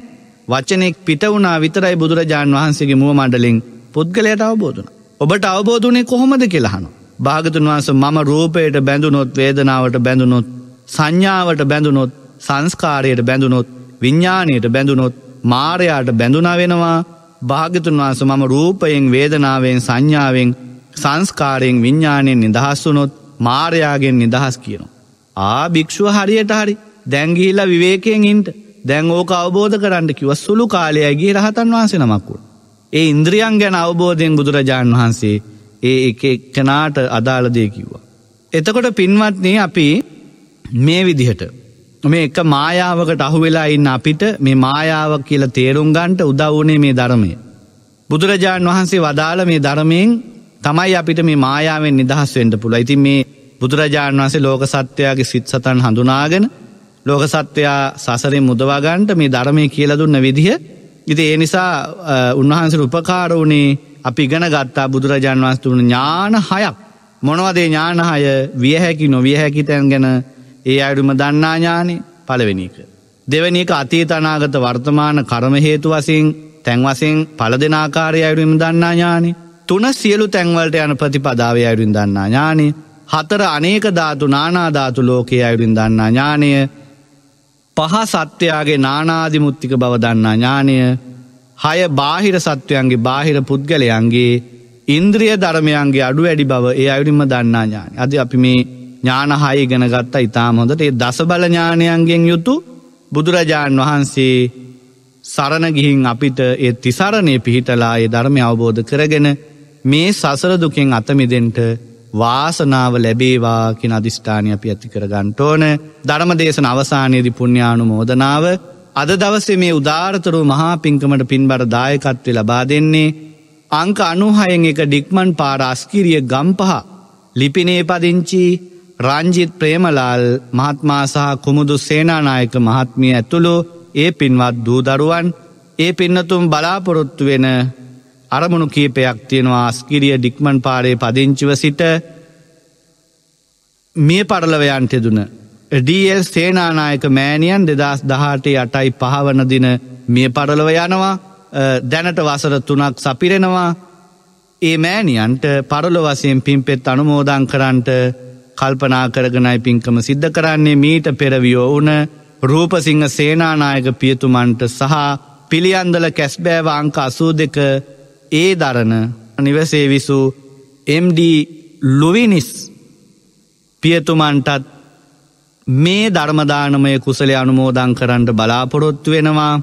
Speaker 1: වචනෙක් පිට වුණා විතරයි බුදුරජාණන් වහන්සේගේ මුව මඩලින් පුද්ගලයට අවබෝධන. ඔබට අවබෝධනේ කොහොමද කියලාහනු. භාගතුන් වහන්ස මම රූපයට බැඳුනොත් වේදනාවට බැඳුනොත් සංඥාවට බැඳුනොත් සංස්කාරයට බැඳුනොත් විඤ්ඥානයට බැඳුනොත් මාරයාට බැඳුනා වෙනවා භාගතුන් වහන්ස මම රූපයෙන් වේදනාවෙන් සංඥාවෙන් සංස්කාරයෙන් විඤ්ඥාණයෙන් නිදහස්සුනොත් මාරයාගෙන් නිදහස් කියනවා. ආ භික්‍ෂුව හරියට හරි දැංගිහිල්ලා විවේකයෙන් ඉන්ට දැන් ඕක අවබෝධ කරන්න කිව සුළු කාලයගේ රහතන් වහන්සේ නමක්කුට. ඒ ඉන්ද්‍රියන් ගැන අවබෝධයෙන් බුදුරජාණන් වහන්සේ ඒ එක එක්කනාට අදාළදය කිව්වා. එතකොට පින්වත්නේ අපි මේ විදිහට මේ එක මායාවකට අහුවෙලා ඉන්න අපිට මේ මායාවක් කියල තේරුම් ගන්ට උදවනේ මේ ධර්මය. බුදුරජාණන් වහන්සේ වදාළ මේ ධර්මයෙන් තමයි අපිට මේ මායාවෙන් නිදහස් වෙන්ඩ පුළ ඉති මේ බුදුරජාණන් වහන්සේ ලෝක සත්‍යයාගේ සිත් සතන් හඳුනාගෙන ලෝක සත්‍යයා සසරෙන් මුදවාගන්ට මේ ධර්මය කියල දුන්න විදිහ ඉති ඒ නිසා උන්වහන්සේ උපකාර වුණේ අපි ඉගෙන ගත්තා බුදුරජාන් වන්ස්තුන ඥාන හයක් මොනවදේ ඥානහය වියහැකි නොවියහැකි තැන් ගැන ඒ අඩුම දන්නා ඥානෙ පළවෙනික. දෙවැනික අතීතනාගත වර්තමාන කරම හේතු වසින් තැන්වසින් පල දෙනාකාරය අයුරුම දන්නා ඥානෙ තුන සියලු තැන්වලට යන ප්‍රතිපදාවය අයුරින් දන්නා ඥානෙ හතර අනේක ධාතු නානාධාතු ලෝකයේ අයුරින් දන්නා ඥානය පහ සත්‍යයාගේ නානාධිමුත්තික බව දන්නා ඥානය හය බාහිර සත්වයන්ගේ බාහිර පුද්ගලයන්ගේ ඉන්ද්‍රිය ධර්මයන්ගේ අඩු වැඩි බව ඒ අයුරින්ම දන්නා ඥාන. අද අපි මේ ඥානහායි ගෙන ගත්තා ඉතාම හොඳට ඒ දසබල ඥානයන්ගෙන් යුතු බුදුරජාණන් වහන්සේ සරණ ගිහින් අපිට ඒ තිසරණය පිහිටලා ඒ ධර්මය අවබෝධ කරගෙන මේ සසරදුකෙන් අතමිදෙන්ට වාසනාව ලැබේවා කියෙන අධිෂ්ඨානය අපි ඇති කරගන්නට ඕන ධර්ම දේශන අවසානයේදි පුුණ්ඥානු මෝදනාව අද දවසේ මේ උදාාරතරු මහා පින්කමට පින්බර දායකත්වය ලබා දෙන්නේ අංක අනුහයෙන් එක ඩික්මන් පාර අස්කිරිය ගම්පහ ලිපිනේ පදිංචී රංජිත් ප්‍රේමලාල් මහත්මා සහ කුමුදු සේනානායක මහත්මිය ඇතුළු ඒ පින්වත් දූදරුවන් ඒ පින්නතුම් බලාපොරොත්තු වෙන අරමුණු කීපයක් තියෙනවා අස්කිරිය ඩික්මන් පාරේ පදිංචිව සිට මිය පරලවයන්ටෙදුන. ඩල් සේනානායක මෑනියන් දෙදස් දහටේ අටයි පහවන දින මිය පරලව යනවා දැනට වසර තුනක් සපිරෙනවා ඒ මෑනියන්ට පරලො වසයෙන් පින්පෙත් අනුමෝදං කරන්ට කල්පනා කරගනයි පින්කම සිද්ධ කරන්නේ මීට පෙරවියෝ වන රූපසිංහ සේනානායක පියතුමන්ට සහ පිළියන්දල කැස්බෑවාංක අසූ දෙක ඒ දරන නිවසේ විසූ MD ලුවිනිස් පියතුමන්ටත් මේ ධර්මදානමය කුසලේ අනුමෝදං කරන්නට බලාපොරොත්තු වෙනවා.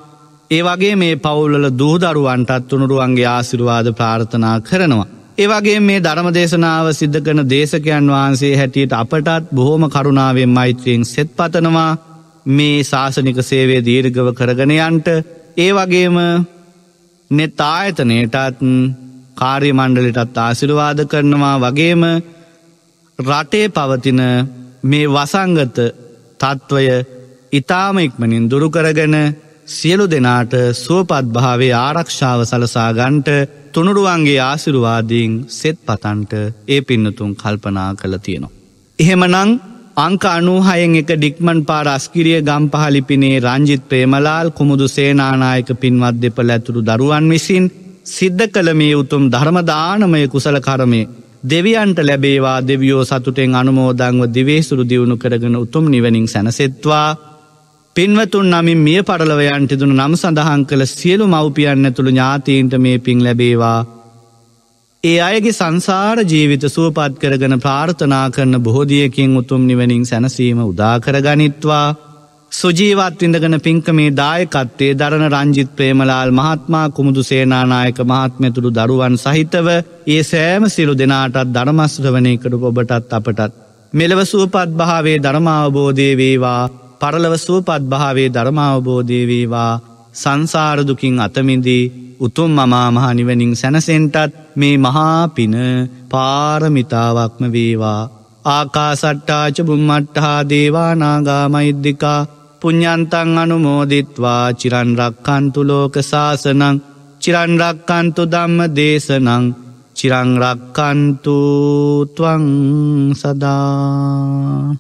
Speaker 1: ඒ වගේ මේ පවුල්ල දූදරුවන්ටත් තුනුරුවන්ගේ ආසිරුවාද ප්‍රාර්ථනා කරනවා. ඒවගේ මේ ධර්ම දේශනාව සිද්ධ කරන දේශකයන් වහන්සේ හැටියට අපටත් බොහෝම කරුණාවෙන් මෛත්‍රීෙන් සෙත් පතනවා මේ ශාසනික සේවේ දීර්ගව කරගනයන්ට ඒ වගේම නෙත් ආයතනයටත් කාර්ය මණ්ඩලිටත් ආසිරවාද කරනවා වගේම රටේ පවතින මේ වසංගත තත්ත්වය ඉතාම ඉක්මනින් දුරුකරගෙන සියලු දෙනාට සුවපත්භාවේ ආරක්ෂාව සලසාගන්ට තුනුරුවන්ගේ ආසිරුවාදීන් සෙත් පතන්ට ඒ පින්නතුන් කල්පනා කළ තියෙනවා. එහෙමනං අංක අනූහයෙන් එක ඩික්මන් පාර අස්කිරිය ගම්පහලිපිනේ රංජිත් ප්‍රේමලාල් කුමුදු සේනානායක පින්වත් දෙප ඇතුරු දරුවන් විසින් සිද්ධ කළ මේ උතුම් ධර්මදානමය කුසල කරමේ දෙවියන්ට ලැබේවා දෙවියෝ සතුටෙන් අනුමෝදංව දිවේසුරු දියුණු කරගෙන උතුම් නිවනින් සැනසෙත්වා පින්වතුන් නමින් මිය පරලවයන්ට දුන නම් සඳහන් කළ සියලු මව්පියන්න ඇතුළු ඥාතීන්ට මේ පින් ලැබේවා. ඒ අයගේ සංසාර ජීවිත සුවපත් කරගෙන ප්‍රාර්ථනා කරන බොහෝදියකින් උතුම් නිවනින් සැනසීම උදාකරගනිත්වා. සුජීවත් ඉඳගෙන පින්කමේ දායකත්තේ දරන රංජිත් ප්‍රේමලාල් මහත්මා කුමුදු සේනානායක මහත්මැතුළු දරුවන් සහිතව ඒ සෑම සිලු දෙනාටත් ධර්මස්්‍රවනය කරපු ඔබටත් අපටත්. මෙලව සුවපත් භාවේ ධර්මාවබෝධය වේවා පරලව සුවපත් භාවේ ධර්මාවබෝධයවේවා සංසාරදුකින් අතමිදී උතුම් මමා මහනිවනින් සැනසෙන්ටත් මේ මහාපින පාරමිතාවක්ම වේවා. ආකාසට්ටාච බුම්මට්ටහා දේවානාගා මෛද්දිකා පුඤ්ඥන්තන් අනුමෝදිත්වා චිරන්රක්කන්තු ලෝක සාසනං චිරන්රක්කන්තු දම්ම දේශනං චිරංරක්කන්තුතුවං සදා